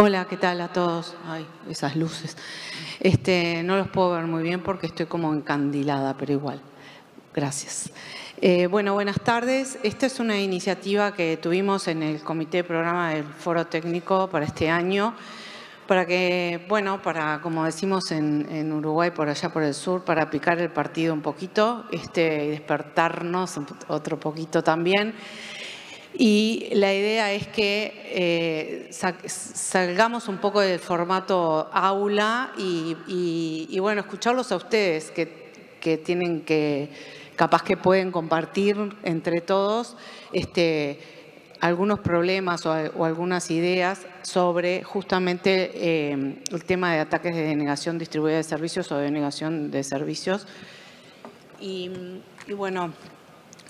Hola, ¿qué tal a todos? Ay, esas luces. Este, no los puedo ver muy bien porque estoy como encandilada, pero igual. Gracias. Eh, bueno, buenas tardes. Esta es una iniciativa que tuvimos en el comité de programa del foro técnico para este año, para que, bueno, para, como decimos en, en Uruguay, por allá por el sur, para picar el partido un poquito este, y despertarnos otro poquito también. Y la idea es que eh, salgamos un poco del formato aula y, bueno, escucharlos a ustedes que, tienen que, capaz que pueden compartir entre todos este, algunos problemas o, algunas ideas sobre justamente eh, el tema de ataques de denegación distribuida de servicios o de denegación de servicios. y bueno,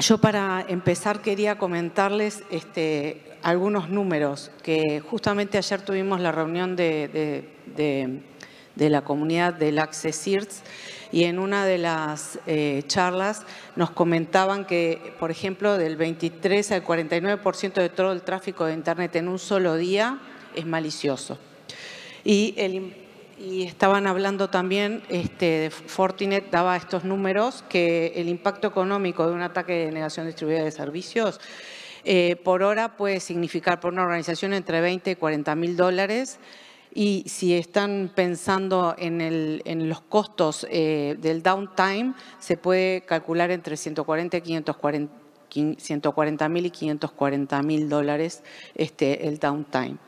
yo para empezar quería comentarles este, algunos números que justamente ayer tuvimos la reunión de, la comunidad del ACCESSIRTS y en una de las eh, charlas nos comentaban que, por ejemplo, del 23 al 49% de todo el tráfico de Internet en un solo día es malicioso. Y el y estaban hablando también, este, Fortinet daba estos números, que el impacto económico de un ataque de negación distribuida de servicios eh, por hora puede significar por una organización entre 20 y 40 mil dólares. Y si están pensando en, el, en los costos eh, del downtime, se puede calcular entre 140 mil y 540 mil dólares este, el downtime.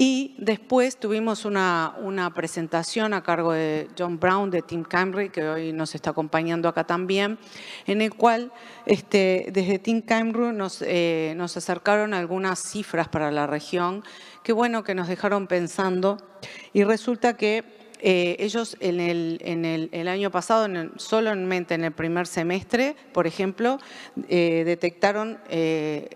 Y después tuvimos una, una, presentación a cargo de John Brown, de Team Camry, que hoy nos está acompañando acá también, en el cual este, desde Team Camry nos, eh, nos acercaron algunas cifras para la región, que bueno, que nos dejaron pensando. Y resulta que eh, ellos en, el, año pasado, solamente en el primer semestre, por ejemplo, eh, detectaron eh,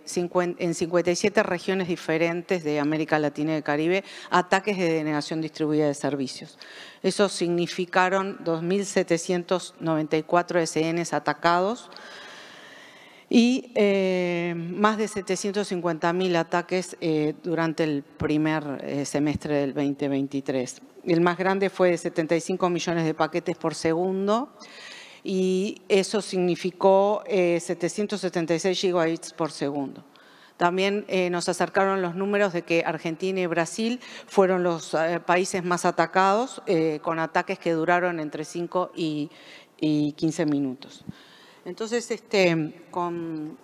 en 57 regiones diferentes de América Latina y el Caribe ataques de denegación distribuida de servicios. Eso significaron 2.794 SNs atacados, y eh, más de 750.000 ataques eh, durante el primer eh, semestre del 2023. El más grande fue de 75 millones de paquetes por segundo y eso significó 776 gigabytes por segundo. También nos acercaron los números de que Argentina y Brasil fueron los países más atacados, con ataques que duraron entre 5 y, y 15 minutos. Entonces, este, con,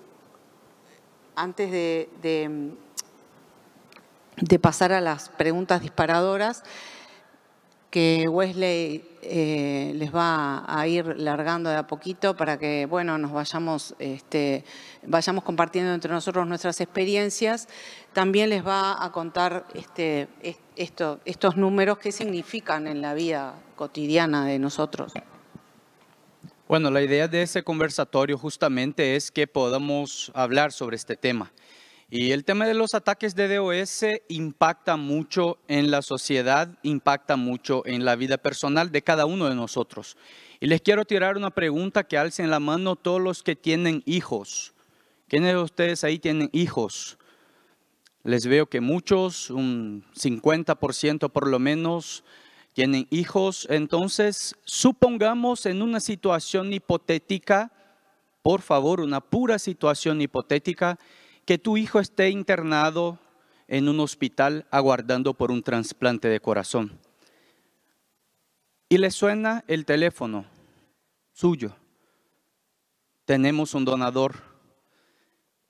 antes de, pasar a las preguntas disparadoras, que Wesley eh, les va a ir largando de a poquito para que, bueno, nos vayamos, este, vayamos compartiendo entre nosotros nuestras experiencias. También les va a contar este, estos números que significan en la vida cotidiana de nosotros. Bueno, la idea de ese conversatorio justamente es que podamos hablar sobre este tema. Y el tema de los ataques de DOS impacta mucho en la sociedad, impacta mucho en la vida personal de cada uno de nosotros. Y les quiero tirar una pregunta que alcen la mano todos los que tienen hijos. ¿Quiénes de ustedes ahí tienen hijos? Les veo que muchos, un 50% por lo menos, tienen hijos, entonces supongamos en una situación hipotética, por favor, una pura situación hipotética, que tu hijo esté internado en un hospital aguardando por un trasplante de corazón. Y le suena el teléfono suyo. Tenemos un donador.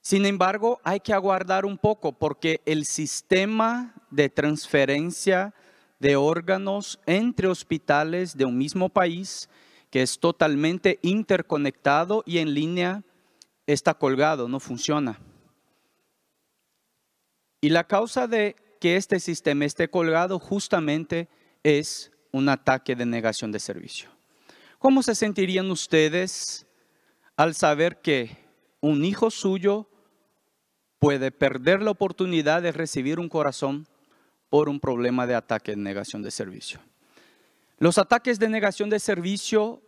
Sin embargo, hay que aguardar un poco porque el sistema de transferencia de órganos entre hospitales de un mismo país que es totalmente interconectado y en línea está colgado, no funciona. Y la causa de que este sistema esté colgado justamente es un ataque de negación de servicio. ¿Cómo se sentirían ustedes al saber que un hijo suyo puede perder la oportunidad de recibir un corazón por un problema de ataque de negación de servicio. Los ataques de negación de servicio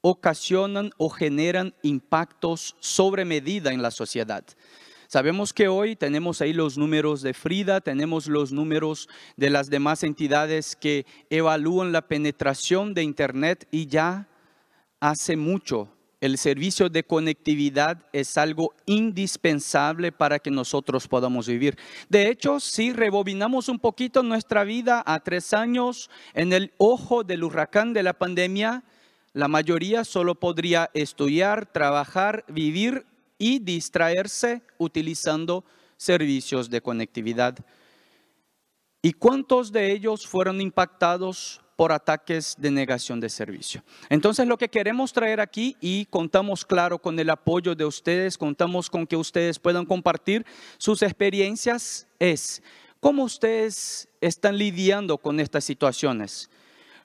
ocasionan o generan impactos sobre medida en la sociedad. Sabemos que hoy tenemos ahí los números de Frida, tenemos los números de las demás entidades que evalúan la penetración de Internet y ya hace mucho el servicio de conectividad es algo indispensable para que nosotros podamos vivir. De hecho, si rebobinamos un poquito nuestra vida a tres años en el ojo del huracán de la pandemia, la mayoría solo podría estudiar, trabajar, vivir y distraerse utilizando servicios de conectividad. ¿Y cuántos de ellos fueron impactados por ataques de negación de servicio. Entonces lo que queremos traer aquí y contamos claro con el apoyo de ustedes, contamos con que ustedes puedan compartir sus experiencias es cómo ustedes están lidiando con estas situaciones.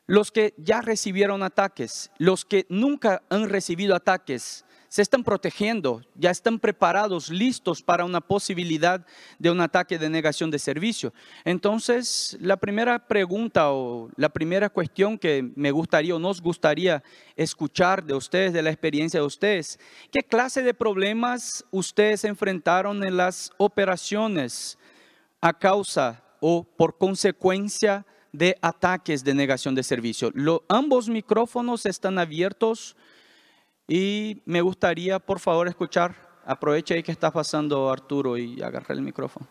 Los que ya recibieron ataques, los que nunca han recibido ataques, se están protegiendo, ya están preparados, listos para una posibilidad de un ataque de negación de servicio. Entonces, la primera pregunta o la primera cuestión que me gustaría o nos gustaría escuchar de ustedes, de la experiencia de ustedes, ¿qué clase de problemas ustedes enfrentaron en las operaciones a causa o por consecuencia de ataques de negación de servicio? Lo, ambos micrófonos están abiertos y me gustaría, por favor, escuchar. Aprovecha ahí que está pasando Arturo y agarre el micrófono.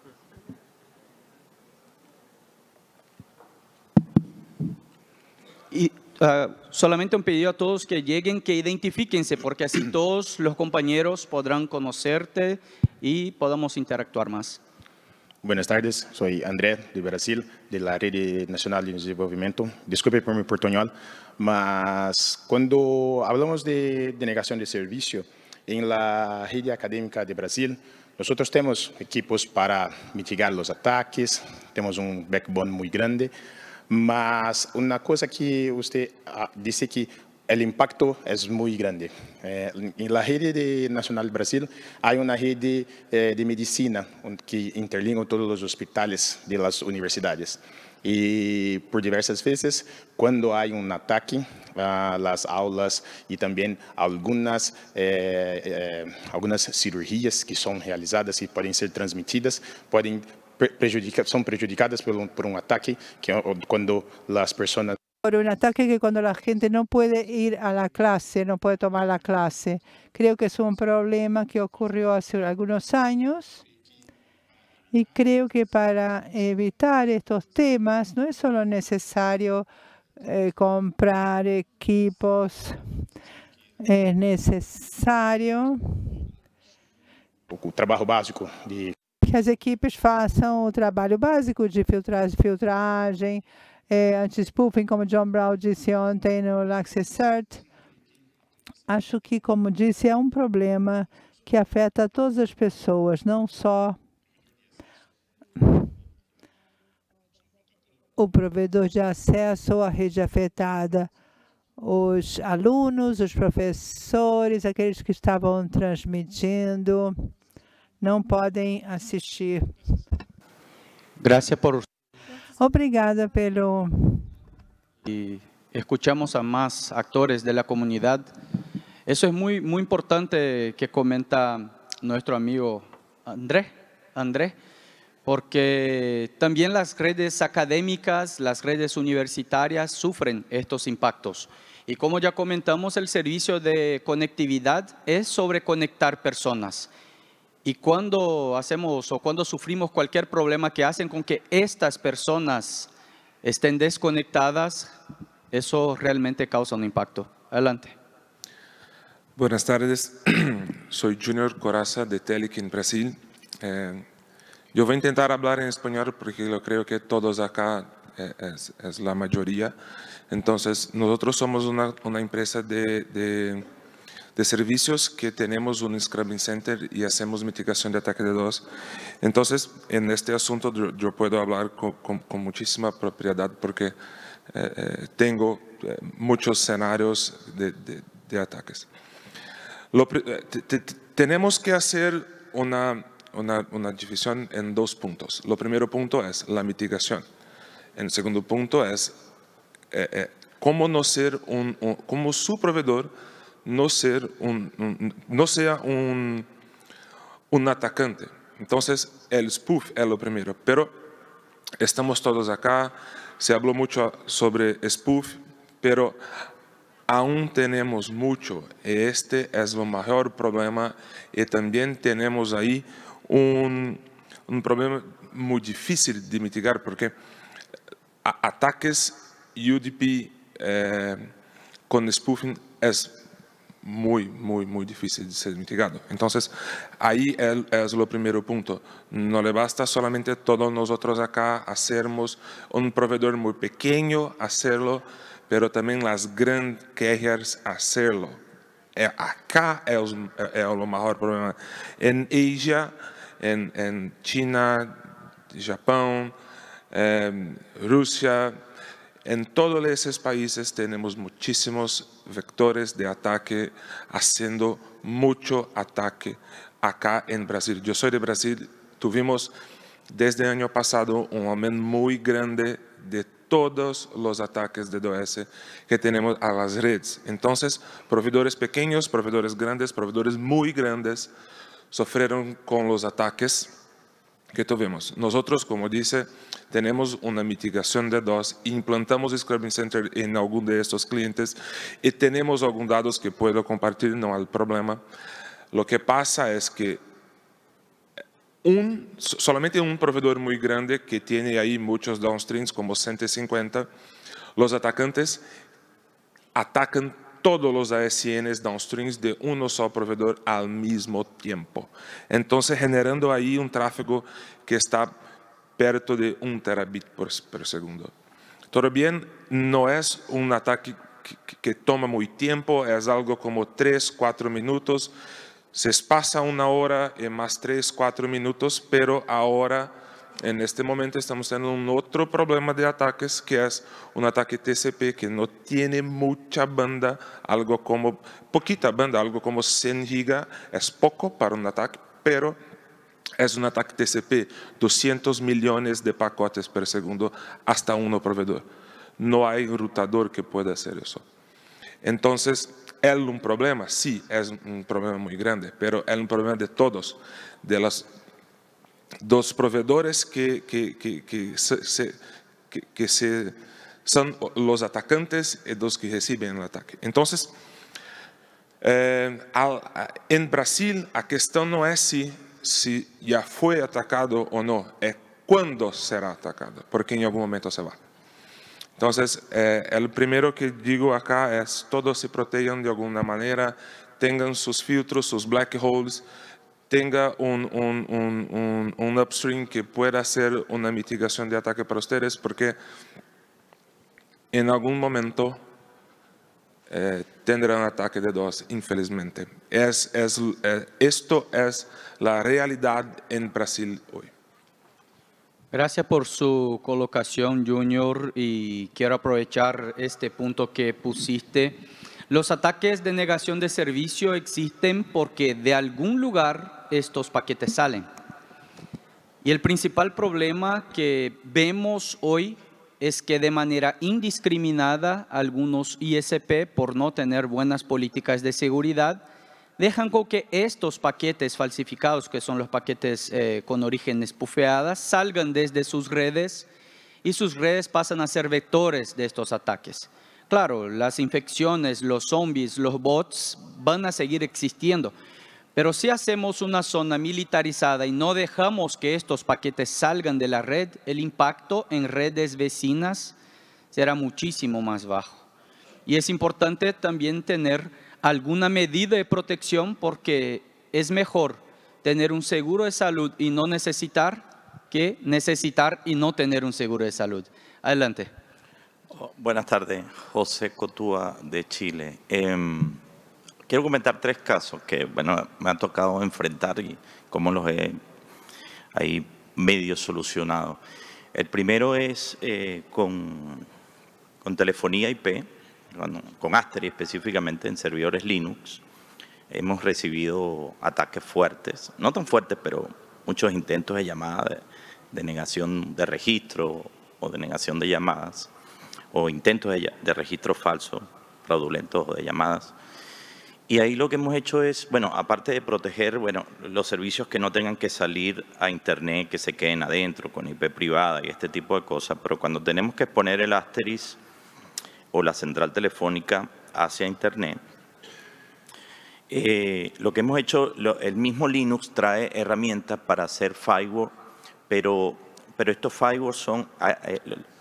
Y ah, solamente un pedido a todos que lleguen, que identifíquense, porque así todos los compañeros podrán conocerte y podamos interactuar más. Buenas tardes, soy André de Brasil, de la Red Nacional de Desenvolvimiento. Disculpe por mi portuñol, pero cuando hablamos de denegación de servicio en la red académica de Brasil, nosotros tenemos equipos para mitigar los ataques, tenemos un backbone muy grande, pero una cosa que usted ah, dice que el impacto es muy grande. Eh, en la rede de Nacional Brasil hay una rede de, eh, de medicina que interliga todos los hospitales de las universidades. E por diversas vezes, quando há um ataque às aulas e também algumas eh, eh, cirurgias que são realizadas e podem ser transmitidas, podem prejudicar, são prejudicadas por um, por ataque que quando as pessoas por un ataque que cuando la gente no puede ir a la clase, no puede tomar la clase. Creo que es un problema que ocurrió hace algunos años. Y creo que para evitar estos temas no es solo necesario eh, comprar equipos, es necesario o trabajo básico de que las equipes façam o trabalho básico de filtragem, filtragem é, anti-spoofing, como John Brown disse ontem no LaxiCert. Acho que, como disse, é um problema que afeta todas as pessoas, não só o provedor de acesso ou a rede afetada, os alunos, os professores, aqueles que estavam transmitindo, não podem assistir. Graças por Obrigada pelo. Y escuchamos a más actores de la comunidad. Eso es muy, muy importante que comenta nuestro amigo Andrés, Andrés, porque también las redes académicas, las redes universitarias sufren estos impactos. Y como ya comentamos, el servicio de conectividad es sobre conectar personas. Y cuando hacemos o cuando sufrimos cualquier problema que hacen con que estas personas estén desconectadas, eso realmente causa un impacto. Adelante. Buenas tardes, soy Junior Coraza de Telec en Brasil. Eh, yo voy a intentar hablar en español porque yo creo que todos acá eh, es, la mayoría. Entonces, nosotros somos una, una empresa de, de de servicios que tenemos un scrubbing Center y hacemos mitigación de ataque de dos. Entonces, en este asunto yo, puedo hablar con, muchísima propiedad porque eh, eh, tengo eh, muchos escenarios de, ataques. tenemos que hacer una, una, una división en dos puntos. Lo primero punto es la mitigación. El segundo punto es cómo no ser un, un, su proveedor no, ser un, un, no sea un, un atacante. Entonces, el spoof es lo primero, pero estamos todos acá, se habló mucho sobre spoof, pero aún tenemos mucho. Este es el mayor problema y también tenemos ahí un, un problema muy difícil de mitigar porque ataques UDP eh, con spoofing es muito, muito, muito difícil de ser mitigado. Entonces, aí é o primeiro ponto, não le basta solamente todos nosotros acá um provedor proveedor pequeno a serlo, pero também as grandes carriers É eh, Acá é o maior problema. Em Asia, em China, Japão, eh, En todos esos países tenemos muchísimos vectores de ataque, haciendo mucho ataque acá en Brasil. Yo soy de Brasil, tuvimos desde el año pasado un aumento muy grande de todos los ataques de DOS que tenemos a las redes. Entonces, proveedores pequeños, proveedores grandes, proveedores muy grandes, sufrieron con los ataques ¿Qué tuvimos? Nosotros, como dice, tenemos una mitigación de dos, implantamos Scrubbing Center en alguno de estos clientes y tenemos algunos datos que puedo compartir, no hay problema. Lo que pasa es que un, solamente un proveedor muy grande que tiene ahí muchos downstreams, como 150, los atacantes atacan todos los ASNs downstreams de uno solo proveedor al mismo tiempo. Entonces, generando ahí un tráfico que está perto de un terabit por, segundo. Todo bien, no es un ataque que, toma muy tiempo, es algo como 3, 4 minutos. Se pasa una hora y más 3, 4 minutos, pero ahora en este momento estamos teniendo un otro problema de ataques que es un ataque TCP que no tiene mucha banda, algo como, poquita banda, algo como 100 giga es poco para un ataque, pero es un ataque TCP, 200 millones de pacotes por segundo hasta uno proveedor. No hay un rutador que pueda hacer eso. Entonces, ¿es un problema? Sí, es un problema muy grande, pero es un problema de todos, de las dos proveedores que, que, que, que se, que, se, son los atacantes y los que reciben el ataque. Entonces, eh, en Brasil, la cuestión no es si, si ya fue atacado o no, es cuándo será atacado, porque en algún momento se va. Entonces, eh, el primero que digo acá es, todos se protejan de alguna manera, tengan sus filtros, sus black holes, tenga un, upstream que pueda ser una mitigación de ataque para ustedes, porque en algún momento eh, tendrá un ataque de dos, infelizmente. Es, es, eh, esto es la realidad en Brasil hoy. Gracias por su colocación, Junior, y quiero aprovechar este punto que pusiste. Los ataques de negación de servicio existen porque de algún lugar estos paquetes salen. Y el principal problema que vemos hoy es que de manera indiscriminada algunos ISP, por no tener buenas políticas de seguridad, dejan con que estos paquetes falsificados, que son los paquetes eh, con origen pufeadas, salgan desde sus redes y sus redes pasan a ser vectores de estos ataques. Claro, las infecciones, los zombies, los bots van a seguir existiendo, pero si hacemos una zona militarizada y no dejamos que estos paquetes salgan de la red, el impacto en redes vecinas será muchísimo más bajo. Y es importante también tener alguna medida de protección porque es mejor tener un seguro de salud y no necesitar que necesitar y no tener un seguro de salud. Adelante. Oh, buenas tardes, José Cotúa de Chile. Em, Quiero comentar tres casos que bueno, me han tocado enfrentar y cómo los he ahí medio solucionado. El primero es eh, con, telefonía IP, con Asteri específicamente en servidores Linux. Hemos recibido ataques fuertes, no tan fuertes, pero muchos intentos de llamada, de, negación de registro o de negación de llamadas, o intentos de, de registro falso, fraudulentos o de llamadas. Y ahí lo que hemos hecho es, bueno, aparte de proteger, bueno, los servicios que no tengan que salir a Internet, que se queden adentro con IP privada y este tipo de cosas, pero cuando tenemos que exponer el asterisk o la central telefónica hacia Internet, eh, lo que hemos hecho, el mismo Linux trae herramientas para hacer firewall, pero, pero estos firewalls son,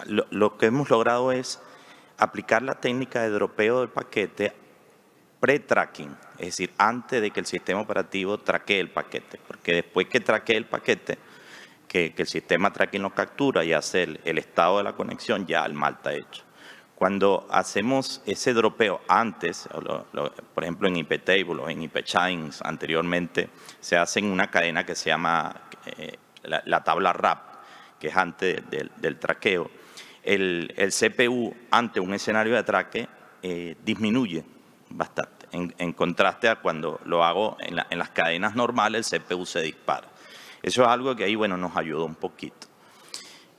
lo que hemos logrado es aplicar la técnica de dropeo del paquete pre-tracking, es decir, antes de que el sistema operativo traquee el paquete, porque después que traquee el paquete, que, el sistema tracking nos captura y hace el, estado de la conexión, ya el mal está hecho. Cuando hacemos ese dropeo antes, por ejemplo en IPTable o en IPChains anteriormente, se hace en una cadena que se llama eh, la, tabla RAP, que es antes del traqueo. El, CPU ante un escenario de traque eh, disminuye bastante en, contraste a cuando lo hago en, las cadenas normales, el CPU se dispara. Eso es algo que ahí, bueno, nos ayudó un poquito.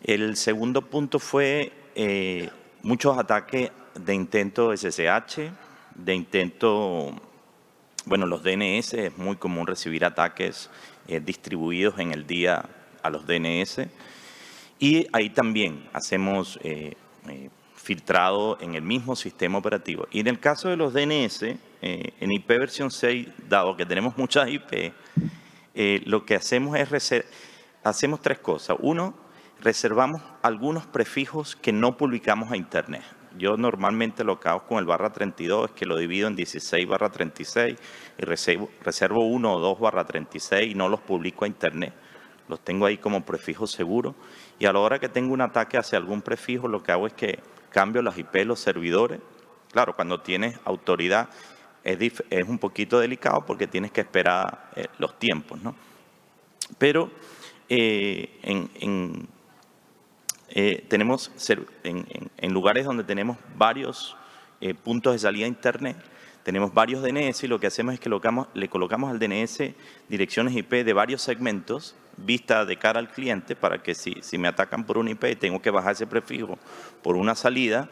El segundo punto fue eh, muchos ataques de intento SSH, de intento, bueno, los DNS, es muy común recibir ataques eh, distribuidos en el día a los DNS. Y ahí también hacemos eh, filtrado en el mismo sistema operativo. Y en el caso de los DNS, eh, en IP versión 6, dado que tenemos muchas IP, eh, lo que hacemos es hacemos tres cosas. Uno, reservamos algunos prefijos que no publicamos a Internet. Yo normalmente lo que hago con el barra 32 es que lo divido en 16 barra 36 y reservo, reservo uno o dos barra 36 y no los publico a Internet los tengo ahí como prefijo seguro. Y a la hora que tengo un ataque hacia algún prefijo, lo que hago es que cambio las IP, los servidores. Claro, cuando tienes autoridad es, un poquito delicado porque tienes que esperar eh, los tiempos, ¿no? Pero eh, en, eh, tenemos en, lugares donde tenemos varios puntos de salida a Internet, tenemos varios DNS y lo que hacemos es que le colocamos al DNS direcciones IP de varios segmentos vista de cara al cliente para que si, si me atacan por un IP y tengo que bajar ese prefijo por una salida,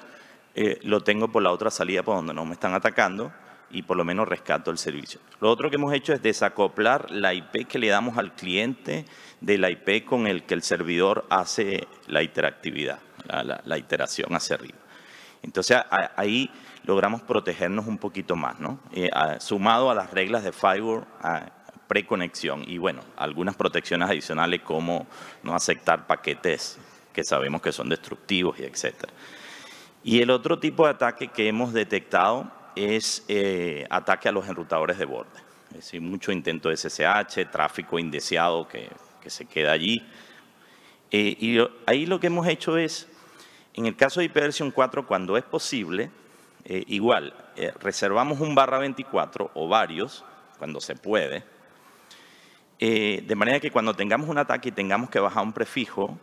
eh, lo tengo por la otra salida por donde no me están atacando y por lo menos rescato el servicio. Lo otro que hemos hecho es desacoplar la IP que le damos al cliente de la IP con el que el servidor hace la interactividad, la, la, iteración hacia arriba. Entonces ahí logramos protegernos un poquito más, ¿no? Eh, sumado a las reglas de firewall, preconexión y bueno, algunas protecciones adicionales como no aceptar paquetes que sabemos que son destructivos y etcétera. Y el otro tipo de ataque que hemos detectado es eh, ataque a los enrutadores de borde. Es decir, mucho intento de SSH, tráfico indeseado que, se queda allí. Eh, y ahí lo que hemos hecho es, en el caso de ipv 4, cuando es posible, eh, igual, reservamos un barra 24 o varios, cuando se puede, eh, de manera que cuando tengamos un ataque y tengamos que bajar un prefijo,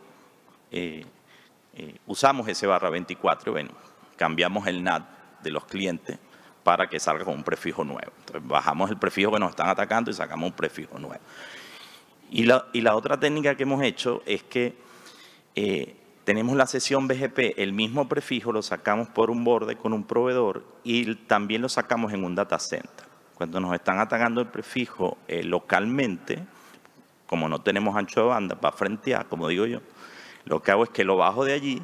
eh, eh, usamos ese barra 24, bueno, cambiamos el NAT de los clientes para que salga con un prefijo nuevo. bajamos el prefijo que nos están atacando y sacamos un prefijo nuevo. Y la, otra técnica que hemos hecho es que tenemos la sesión BGP, el mismo prefijo lo sacamos por un borde con un proveedor y también lo sacamos en un data center. Cuando nos están atacando el prefijo eh, localmente, como no tenemos ancho de banda para frentear, como digo yo, lo que hago es que lo bajo de allí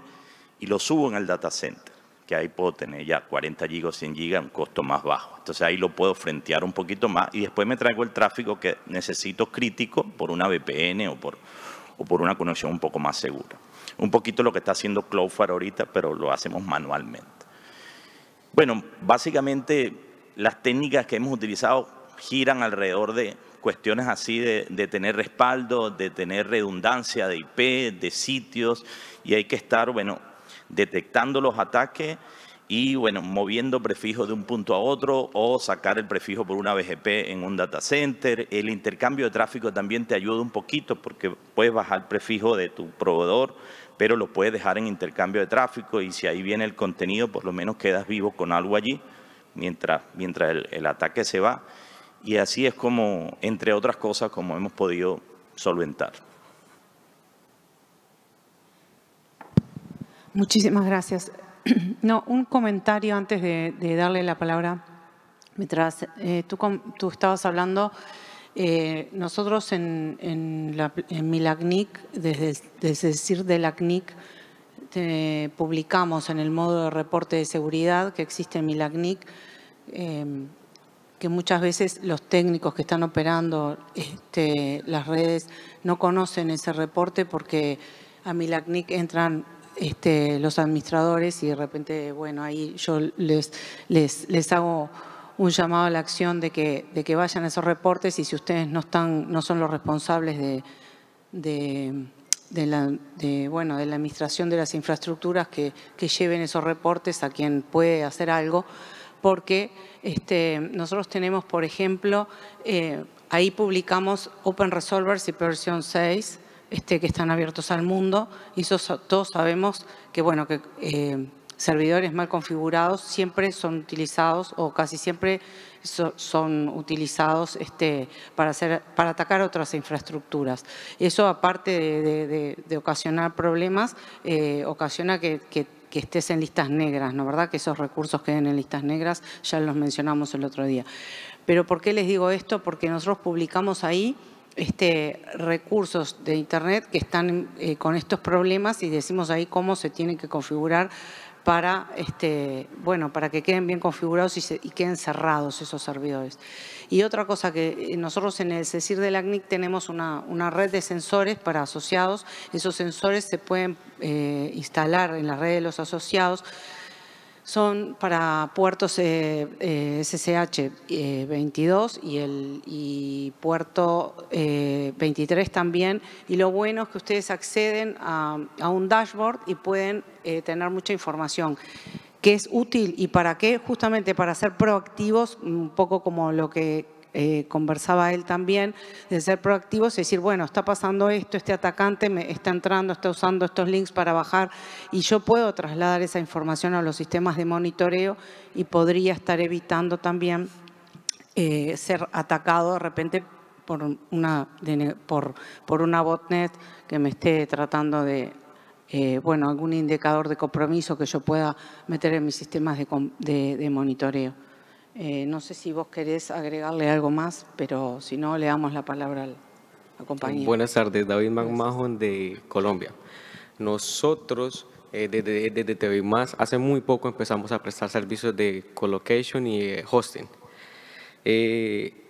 y lo subo en el data center, que ahí puedo tener ya 40 gigas, 100 gigas, un costo más bajo. Entonces ahí lo puedo frentear un poquito más y después me traigo el tráfico que necesito crítico por una VPN o por, o por una conexión un poco más segura. Un poquito lo que está haciendo Cloudflare ahorita, pero lo hacemos manualmente. Bueno, básicamente las técnicas que hemos utilizado giran alrededor de cuestiones así de, tener respaldo, de tener redundancia de IP, de sitios, y hay que estar, bueno, detectando los ataques y, bueno, moviendo prefijo de un punto a otro o sacar el prefijo por una BGP en un data center. El intercambio de tráfico también te ayuda un poquito porque puedes bajar prefijo de tu proveedor, pero lo puedes dejar en intercambio de tráfico y si ahí viene el contenido, por lo menos quedas vivo con algo allí mientras, mientras el, ataque se va. Y así es como, entre otras cosas, como hemos podido solventar. Muchísimas gracias. No, un comentario antes de, darle la palabra. Mientras eh, tú, tú, estabas hablando, eh, nosotros en, en, la, en Milagnic, desde, desde el de la CNIC, publicamos en el modo de reporte de seguridad que existe en Milagnic Em, que muchas veces los técnicos que están operando este, las redes no conocen ese reporte porque a Milacnic entran este, los administradores y de repente, bueno, ahí yo les, les, les hago un llamado a la acción de que, de que vayan a esos reportes y si ustedes no, están, no son los responsables de, la, bueno, de la administración de las infraestructuras, que lleven esos reportes a quien puede hacer algo porque este, nosotros tenemos, por ejemplo, eh, ahí publicamos Open Resolvers y versión 6, este, que están abiertos al mundo, y todos sabemos que, bueno, que eh, servidores mal configurados siempre son utilizados o casi siempre son utilizados este, para, hacer, para atacar otras infraestructuras. Eso aparte de, ocasionar problemas, eh, ocasiona que que estés en listas negras, ¿no verdad? Que esos recursos queden en listas negras, ya los mencionamos el otro día. Pero ¿por qué les digo esto? Porque nosotros publicamos ahí este, recursos de Internet que están eh, con estos problemas y decimos ahí cómo se tiene que configurar para, este, bueno, para que queden bien configurados y, queden cerrados esos servidores. Y otra cosa que eh, nosotros en el CECIR de la tenemos una, red de sensores para asociados. Esos sensores se pueden eh, instalar en la red de los asociados son para puertos eh, SSH eh, 22 eh, y, el, y puerto 23 eh, también. Y lo bueno es que ustedes acceden a, a un dashboard y pueden tener mucha información que es útil y para qué, justamente para ser proactivos, un poco como lo que eh, conversaba él también, de ser proactivos y decir, bueno, está pasando esto, este atacante me está entrando, está usando estos links para bajar y yo puedo trasladar esa información a los sistemas de monitoreo y podría estar evitando también eh, ser atacado de repente por una, por, por una botnet que me esté tratando de eh, bueno, algún indicador de compromiso que yo pueda meter en mis sistemas de monitoreo. Eh, no sé si vos querés agregarle algo más, pero si no, le damos la palabra al compañero. Buenas tardes, David McMahon de Colombia. Nosotros desde, eh, desde Más hace muy poco empezamos a prestar servicios de colocation y eh, hosting.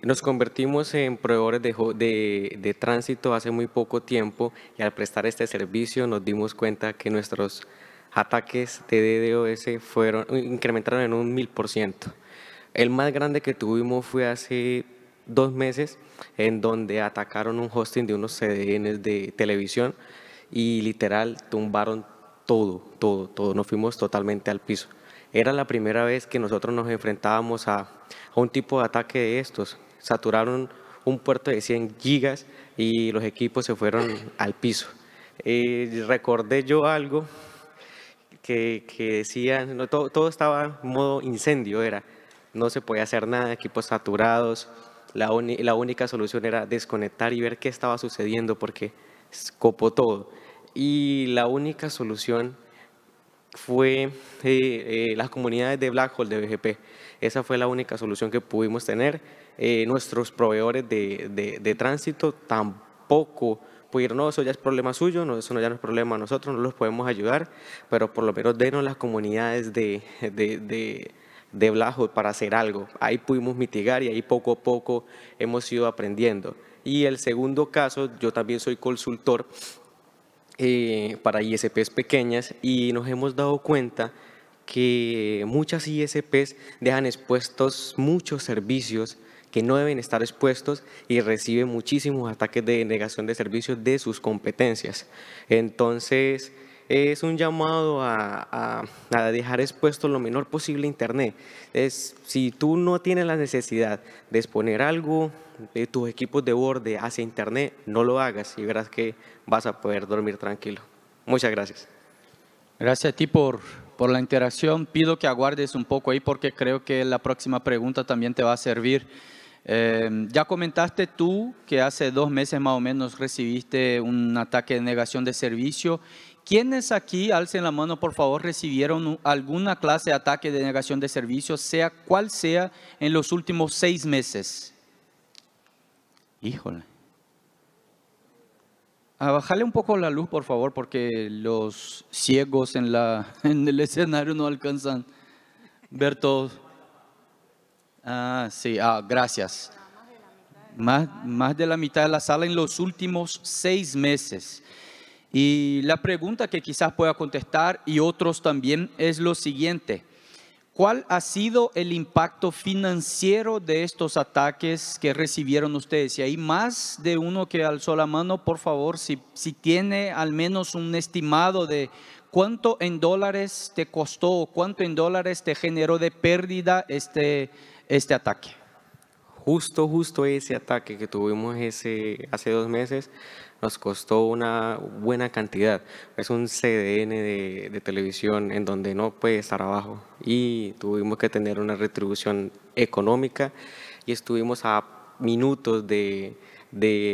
nos convertimos en proveedores de, de, de tránsito hace muy poco tiempo y al prestar este servicio nos dimos cuenta que nuestros ataques de DDoS fueron, incrementaron en un mil por ciento. El más grande que tuvimos fue hace dos meses, en donde atacaron un hosting de unos CDNs de televisión y literal tumbaron todo, todo, todo. Nos fuimos totalmente al piso. Era la primera vez que nosotros nos enfrentábamos a, un tipo de ataque de estos. Saturaron un puerto de 100 gigas y los equipos se fueron al piso. Eh, recordé yo algo que, que decían, todo, todo, estaba en modo incendio, era no se podía hacer nada, equipos saturados. La, única solución era desconectar y ver qué estaba sucediendo porque copó todo. Y la única solución fue eh, eh, las comunidades de Black Hole de BGP. Esa fue la única solución que pudimos tener. Eh, nuestros proveedores de, tránsito tampoco pudieron, no, eso ya es problema suyo, no, eso no, ya es problema nosotros, no los podemos ayudar, pero por lo menos denos las comunidades de, de de Blajo para hacer algo. Ahí pudimos mitigar y ahí poco a poco hemos ido aprendiendo. Y el segundo caso, yo también soy consultor eh, para ISPs pequeñas y nos hemos dado cuenta que muchas ISPs dejan expuestos muchos servicios que no deben estar expuestos y reciben muchísimos ataques de negación de servicios de sus competencias. Entonces, es un llamado a, dejar expuesto lo menor posible Internet. Es, si tú no tienes la necesidad de exponer algo de tus equipos de borde hacia Internet, no lo hagas y verás que vas a poder dormir tranquilo. Muchas gracias. Gracias a ti por, por la interacción. Pido que aguardes un poco ahí porque creo que la próxima pregunta también te va a servir. Eh, ya comentaste tú que hace dos meses más o menos recibiste un ataque de negación de servicio ¿Quiénes aquí, alcen la mano por favor, recibieron alguna clase de ataque de negación de servicio, sea cual sea, en los últimos seis meses? Híjole. a ah, bajarle un poco la luz, por favor, porque los ciegos en, la, en el escenario no alcanzan ver todo. Ah, sí, ah, gracias. Más, más de la mitad de la sala en los últimos seis meses. Y la pregunta que quizás pueda contestar y otros también es lo siguiente. ¿Cuál ha sido el impacto financiero de estos ataques que recibieron ustedes? Si hay más de uno que alzó la mano, por favor, si, tiene al menos un estimado de cuánto en dólares te costó o cuánto en dólares te generó de pérdida este, este ataque. Justo, justo ese ataque que tuvimos ese, hace dos meses nos costó una buena cantidad. Es un CDN de, televisión en donde no puede estar abajo y tuvimos que tener una retribución económica y estuvimos a minutos de,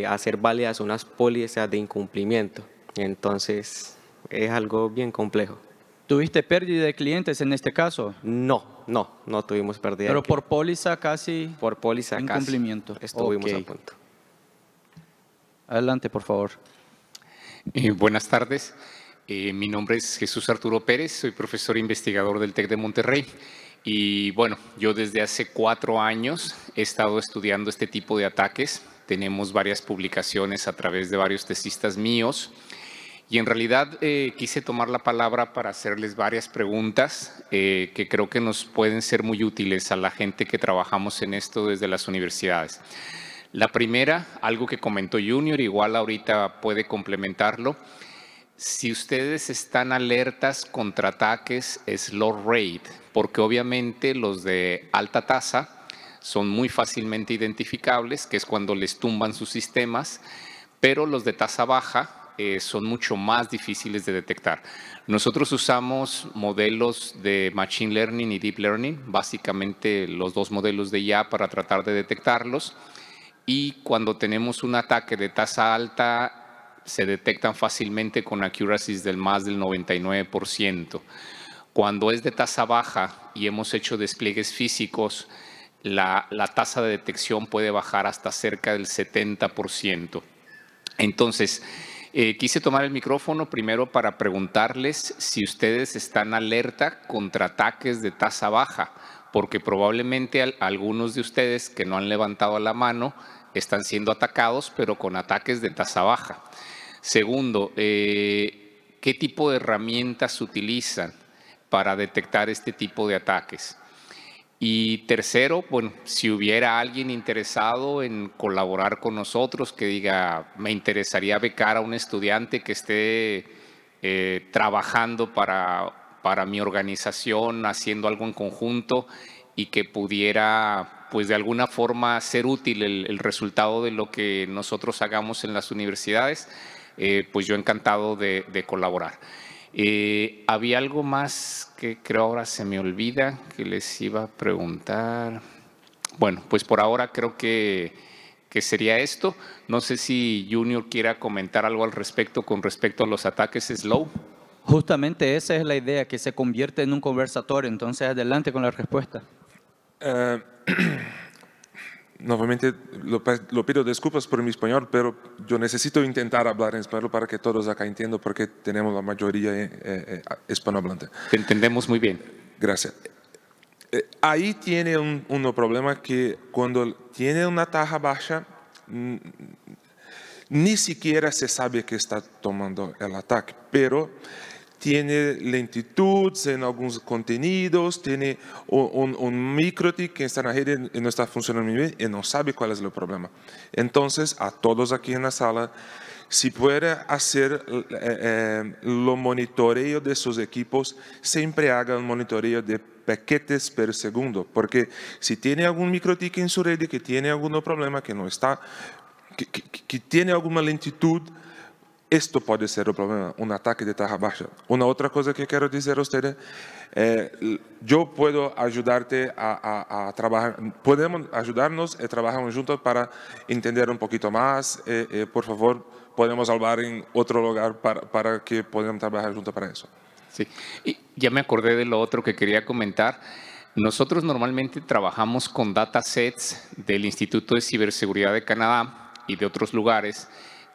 hacer válidas unas pólizas de incumplimiento. Entonces es algo bien complejo. ¿Tuviste pérdida de clientes en este caso? No, no, no tuvimos pérdida. Pero por póliza casi. Por póliza casi. Incumplimiento. Estuvimos a punto. Adelante, por favor. Eh, buenas tardes. Eh, mi nombre es Jesús Arturo Pérez, soy profesor e investigador del TEC de Monterrey. Y bueno, yo desde hace cuatro años he estado estudiando este tipo de ataques. Tenemos varias publicaciones a través de varios tesistas míos. Y en realidad eh, quise tomar la palabra para hacerles varias preguntas que creo que nos pueden ser muy útiles a la gente que trabajamos en esto desde las universidades. La primera, algo que comentó Junior, igual ahorita puede complementarlo. Si ustedes están alertas contra ataques, es low rate, porque obviamente los de alta tasa son muy fácilmente identificables, que es cuando les tumban sus sistemas, pero los de tasa baja, eh, son mucho más difíciles de detectar. Nosotros usamos modelos de Machine Learning y Deep Learning, básicamente los dos modelos de IA para tratar de detectarlos y cuando tenemos un ataque de tasa alta se detectan fácilmente con accuracies del más del 99%. Cuando es de tasa baja y hemos hecho despliegues físicos, la, tasa de detección puede bajar hasta cerca del 70%. Entonces, eh, quise tomar el micrófono primero para preguntarles si ustedes están alerta contra ataques de tasa baja porque probablemente algunos de ustedes que no han levantado la mano están siendo atacados, pero con ataques de tasa baja. Segundo, eh, ¿qué tipo de herramientas utilizan para detectar este tipo de ataques? Y tercero, bueno, si hubiera alguien interesado en colaborar con nosotros que diga, me interesaría becar a un estudiante que esté eh, trabajando para para mi organización haciendo algo en conjunto y que pudiera, pues de alguna forma, ser útil el, resultado de lo que nosotros hagamos en las universidades, eh, pues yo encantado de, colaborar. Eh, había algo más que creo ahora se me olvida que les iba a preguntar. Bueno, pues por ahora creo que, que sería esto. No sé si Junior quiera comentar algo al respecto con respecto a los ataques slow. Justamente esa es la idea, que se convierte en un conversatorio. Entonces, adelante con la respuesta. Eh, nuevamente, lo, pido disculpas por mi español, pero yo necesito intentar hablar en español para que todos acá entiendan, porque tenemos la mayoría eh, eh, eh hispanohablante. entendemos muy bien. Gracias. ahí tiene un, problema que cuando tiene una taja baja, ni siquiera se sabe que está tomando el ataque, pero tiene lentitud en algunos contenidos, tiene un, un que está en la red y no está funcionando bien y no sabe cuál es el problema. Entonces, a todos aquí en la sala, si puede hacer eh, eh lo monitoreo de sus equipos, siempre haga un monitoreo de paquetes por segundo, porque si tiene algún microtic en su red que tiene algún problema, que no está, que, que tiene alguna lentitud, esto puede ser un problema, un ataque de tasa una Una otra cosa que quiero decir a ustedes. Eh, yo puedo ayudarte a, trabajar. podemos ayudarnos nos e juntos para entender un poquito más. Eh, eh, por favor, podemos salvar en otro lugar para, que podamos trabajar juntos para eso. Sí, y ya me acordé de lo otro que quería comentar. Nosotros normalmente trabajamos con datasets del Instituto de Ciberseguridad de Canadá y de otros lugares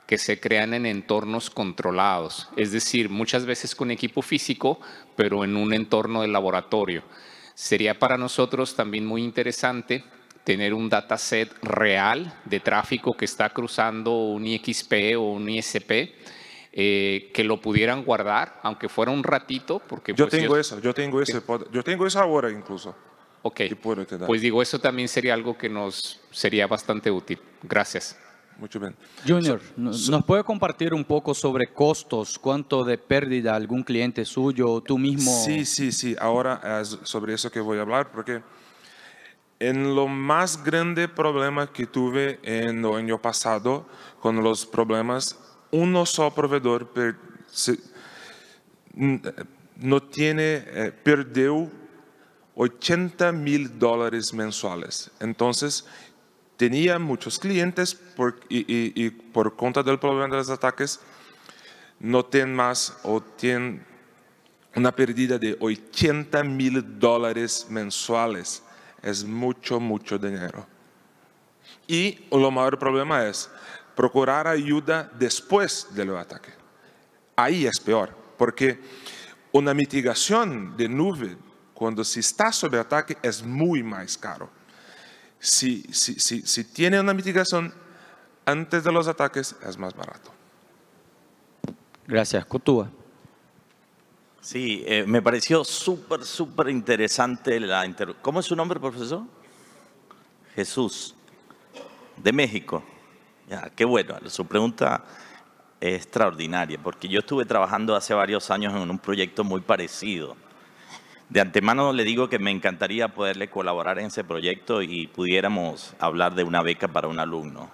que se crean en entornos controlados, es decir, muchas veces con equipo físico, pero en un entorno de laboratorio. Sería para nosotros también muy interesante tener un dataset real de tráfico que está cruzando un IXP o un ISP, eh, que lo pudieran guardar, aunque fuera un ratito. Porque, yo pues, tengo eso, yo tengo ese, yo tengo eso ahora incluso. Ok, pues digo, eso también sería algo que nos sería bastante útil. Gracias. Mucho bien. Junior, ¿nos puede compartir un poco sobre costos? ¿Cuánto de pérdida algún cliente suyo, tú mismo? Sí, sí, sí. Ahora sobre eso que voy a hablar porque en lo más grande problema que tuve en el año pasado con los problemas, uno solo proveedor no tiene, eh, perdió 80 mil dólares mensuales. Entonces, tenía muchos clientes y, por conta del problema de los ataques no tienen más o tienen una pérdida de 80 mil dólares mensuales. Es mucho, mucho dinero. Y lo mayor problema es procurar ayuda después del ataque. Ahí es peor, porque una mitigación de nube cuando se está sobre ataque es muy más caro si, si, si, tiene una mitigación antes de los ataques, es más barato. Gracias. Cotúa. Sí, eh, me pareció súper, súper interesante la interrupción. ¿Cómo es su nombre, profesor? Jesús, de México. qué bueno, su pregunta es extraordinaria, porque yo estuve trabajando hace varios años en un proyecto muy parecido de antemano le digo que me encantaría poderle colaborar en ese proyecto y pudiéramos hablar de una beca para un alumno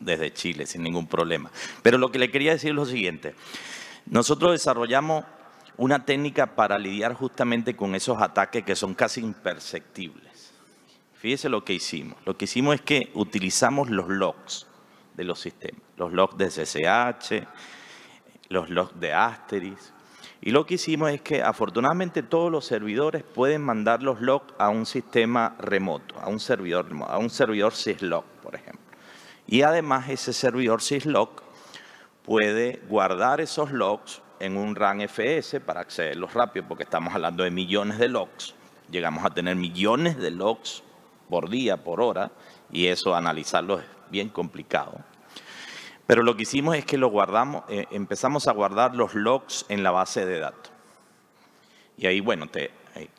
desde Chile sin ningún problema. Pero lo que le quería decir es lo siguiente. Nosotros desarrollamos una técnica para lidiar justamente con esos ataques que son casi imperceptibles. Fíjese lo que hicimos. Lo que hicimos es que utilizamos los logs de los sistemas. Los logs de SSH, los logs de Asterisk, y lo que hicimos es que afortunadamente todos los servidores pueden mandar los logs a un sistema remoto, a un servidor, a un servidor syslog, por ejemplo. Y además ese servidor syslog puede guardar esos logs en un RAN FS para accederlos rápido, porque estamos hablando de millones de logs. Llegamos a tener millones de logs por día, por hora, y eso analizarlo es bien complicado. Pero lo que hicimos es que lo guardamos, eh, empezamos a guardar los logs en la base de datos. Y ahí, bueno, eh,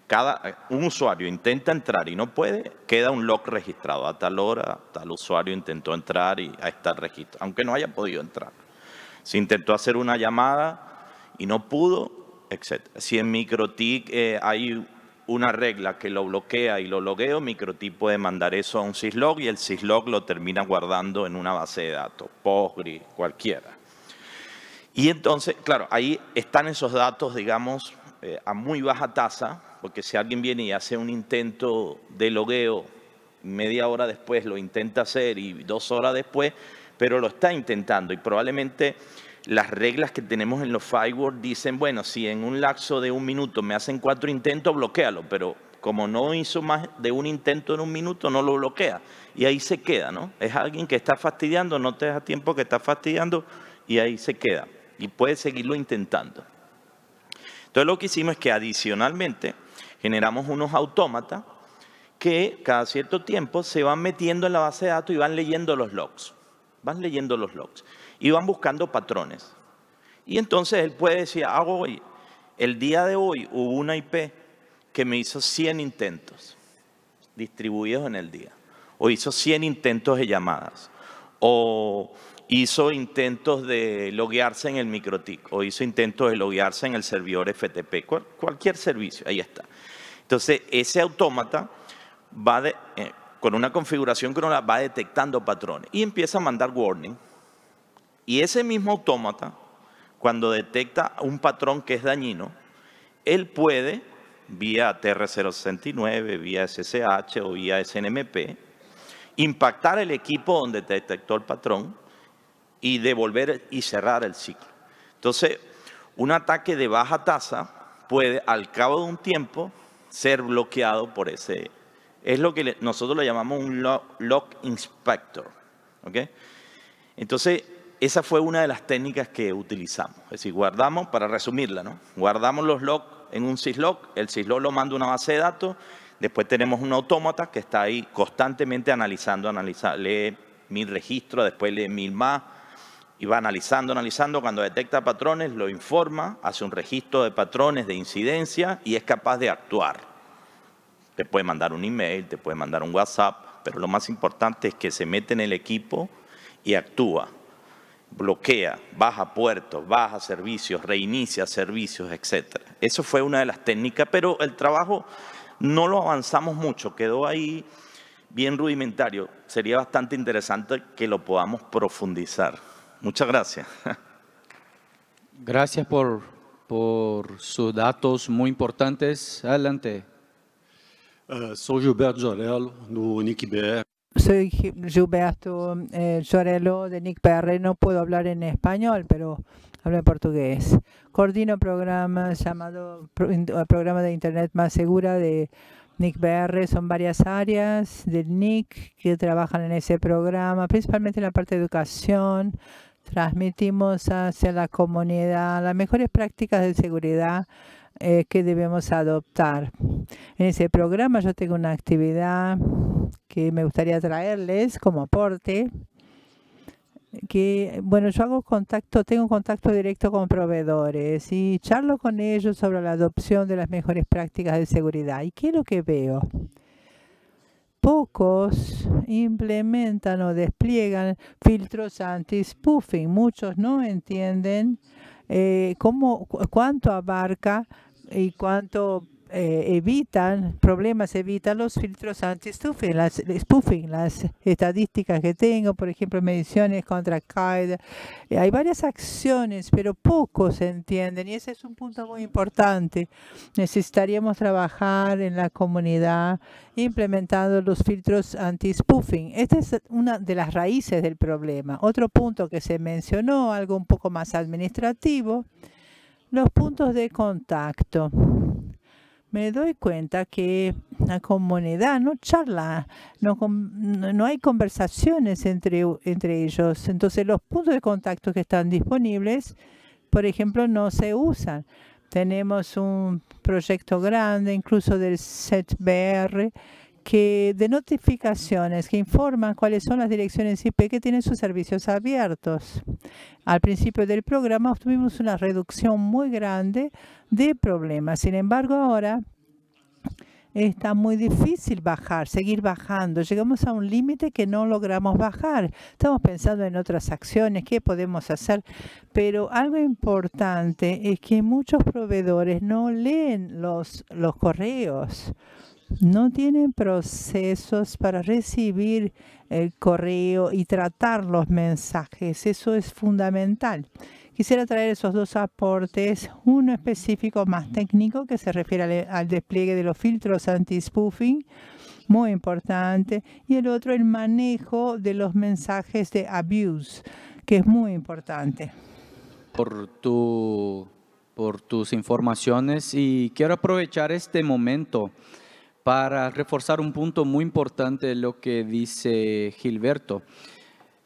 cada, eh, un usuario intenta entrar y no puede, queda un log registrado. A tal hora, tal usuario intentó entrar y a está el registro, aunque no haya podido entrar. Si intentó hacer una llamada y no pudo, etc. Si en MicroTIC hay una regla que lo bloquea y lo logueo, Microtip puede mandar eso a un syslog y el syslog lo termina guardando en una base de datos, Postgre, cualquiera. Y entonces, claro, ahí están esos datos, digamos, eh, a muy baja tasa, porque si alguien viene y hace un intento de logueo media hora después, lo intenta hacer y dos horas después, pero lo está intentando y probablemente las reglas que tenemos en los firewalls dicen, bueno, si en un lapso de un minuto me hacen cuatro intentos, bloquealo, pero como no hizo más de un intento en un minuto, no lo bloquea. Y ahí se queda, ¿no? Es alguien que está fastidiando, no te deja tiempo que está fastidiando y ahí se queda. Y puedes seguirlo intentando. Entonces lo que hicimos es que adicionalmente generamos unos autómatas que cada cierto tiempo se van metiendo en la base de datos y van leyendo los logs. Van leyendo los logs y van buscando patrones. Y entonces él puede decir, hago ah, hoy, el día de hoy hubo una IP que me hizo 100 intentos distribuidos en el día, o hizo 100 intentos de llamadas, o hizo intentos de loguearse en el microtic, o hizo intentos de loguearse en el servidor FTP, cualquier servicio, ahí está. Entonces, ese autómata va eh, con una configuración que va detectando patrones y empieza a mandar warning y ese mismo autómata, cuando detecta un patrón que es dañino, él puede, vía TR069, vía SSH o vía SNMP, impactar el equipo donde detectó el patrón y devolver y cerrar el ciclo. Entonces, un ataque de baja tasa puede, al cabo de un tiempo, ser bloqueado por ese. Es lo que nosotros le llamamos un lock, inspector. Entonces, esa fue una de las técnicas que utilizamos. Es decir, guardamos, para resumirla, ¿no? guardamos los logs en un syslog, el syslog lo manda a una base de datos, después tenemos un autómata que está ahí constantemente analizando, analizando, lee mil registros, después lee mil más, y va analizando, analizando, cuando detecta patrones lo informa, hace un registro de patrones de incidencia y es capaz de actuar. Te puede mandar un email, te puede mandar un WhatsApp, pero lo más importante es que se mete en el equipo y actúa bloquea, baja puertos, baja servicios, reinicia servicios, etc. Eso fue una de las técnicas, pero el trabajo no lo avanzamos mucho, quedó ahí bien rudimentario. Sería bastante interesante que lo podamos profundizar. Muchas gracias. Gracias por, por sus datos muy importantes. Adelante. Eh, soy Gilberto soy Gilberto eh, de Nick br No puedo hablar en español, pero hablo en portugués. Coordino programa llamado eh, Programa de Internet Más Segura de Nick BR. Son varias áreas de Nick que trabajan en ese programa, principalmente en la parte de educación. Transmitimos hacia la comunidad las mejores prácticas de seguridad eh, que debemos adoptar. En ese programa yo tengo una actividad que me gustaría traerles como aporte que, bueno, yo hago contacto, tengo contacto directo con proveedores y charlo con ellos sobre la adopción de las mejores prácticas de seguridad. ¿Y qué es lo que veo? Pocos implementan o despliegan filtros anti-spoofing. Muchos no entienden eh, cómo, cuánto abarca y cuánto Eh, evitan problemas, evitan los filtros anti-spoofing, las, spoofing, las estadísticas que tengo, por ejemplo, mediciones contra al eh, Hay varias acciones, pero pocos se entienden y ese es un punto muy importante. Necesitaríamos trabajar en la comunidad implementando los filtros anti-spoofing. Esta es una de las raíces del problema. Otro punto que se mencionó, algo un poco más administrativo, los puntos de contacto me doy cuenta que la ah, comunidad no charla, no, no hay conversaciones entre, entre ellos. Entonces, los puntos de contacto que están disponibles, por ejemplo, no se usan. Tenemos un proyecto grande, incluso del SETBR, que de notificaciones que informan cuáles son las direcciones IP que tienen sus servicios abiertos. Al principio del programa obtuvimos una reducción muy grande de problemas. Sin embargo, ahora está muy difícil bajar, seguir bajando. Llegamos a un límite que no logramos bajar. Estamos pensando en otras acciones, qué podemos hacer, pero algo importante es que muchos proveedores no leen los, los correos no tienen procesos para recibir el correo y tratar los mensajes. Eso es fundamental. Quisiera traer esos dos aportes, uno específico más técnico que se refiere al, despliegue de los filtros anti-spoofing, muy importante, y el otro el manejo de los mensajes de abuse, que es muy importante. Por por tus informaciones y quiero aprovechar este momento para reforzar un punto muy importante de lo que dice Gilberto,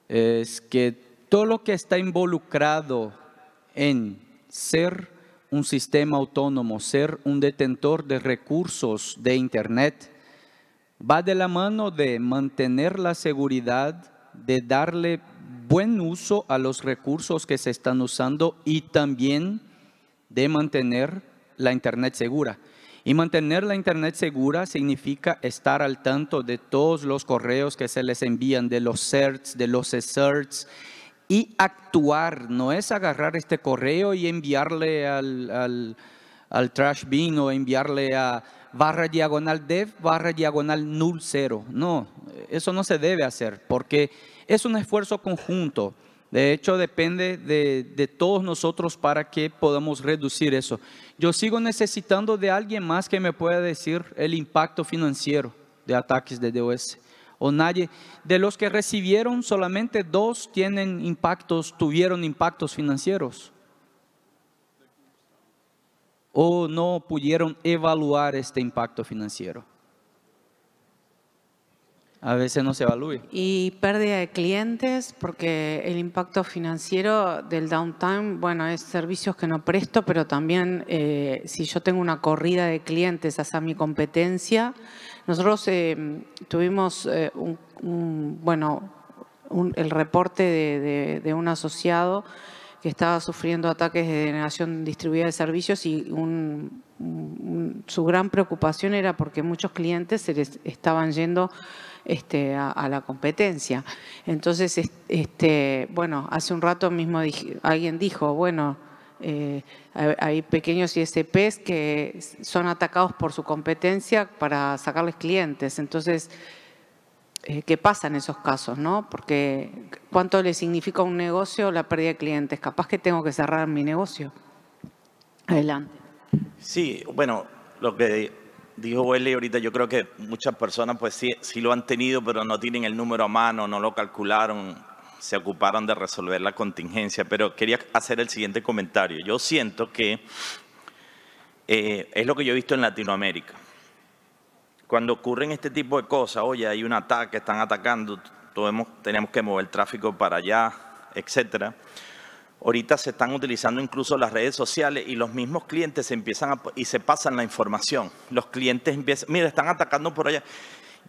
es que todo lo que está involucrado en ser un sistema autónomo, ser un detentor de recursos de Internet, va de la mano de mantener la seguridad, de darle buen uso a los recursos que se están usando y también de mantener la Internet segura. Y mantener la Internet segura significa estar al tanto de todos los correos que se les envían, de los certs, de los certs, y actuar. No es agarrar este correo y enviarle al, al, al trash bin o enviarle a barra diagonal dev, barra diagonal null cero. No, eso no se debe hacer porque es un esfuerzo conjunto. De hecho, depende de, todos nosotros para que podamos reducir eso. Yo sigo necesitando de alguien más que me pueda decir el impacto financiero de ataques de DOS. O nadie, de los que recibieron, solamente dos tienen impactos, tuvieron impactos financieros. O no pudieron evaluar este impacto financiero a veces no se evalúe. Y pérdida de clientes, porque el impacto financiero del downtime, bueno, es servicios que no presto, pero también eh, si yo tengo una corrida de clientes hacia mi competencia, nosotros eh, tuvimos eh, bueno, el reporte de, un asociado que estaba sufriendo ataques de denegación distribuida de servicios y su gran preocupación era porque muchos clientes se estaban yendo este, a, la competencia. Entonces, este, bueno, hace un rato mismo alguien dijo, bueno, eh, hay pequeños ISPs que son atacados por su competencia para sacarles clientes. Entonces, eh, ¿qué pasa en esos casos? ¿no? Porque ¿cuánto le significa a un negocio la pérdida de clientes? Capaz que tengo que cerrar mi negocio. Adelante. Sí, bueno, lo que dijo y ahorita, yo creo que muchas personas pues sí, sí lo han tenido, pero no tienen el número a mano, no lo calcularon, se ocuparon de resolver la contingencia. Pero quería hacer el siguiente comentario. Yo siento que eh, es lo que yo he visto en Latinoamérica. Cuando ocurren este tipo de cosas, oye, hay un ataque, están atacando, tenemos, tenemos que mover tráfico para allá, etcétera Ahorita se están utilizando incluso las redes sociales y los mismos clientes se empiezan a, y se pasan la información. Los clientes empiezan, mira, están atacando por allá.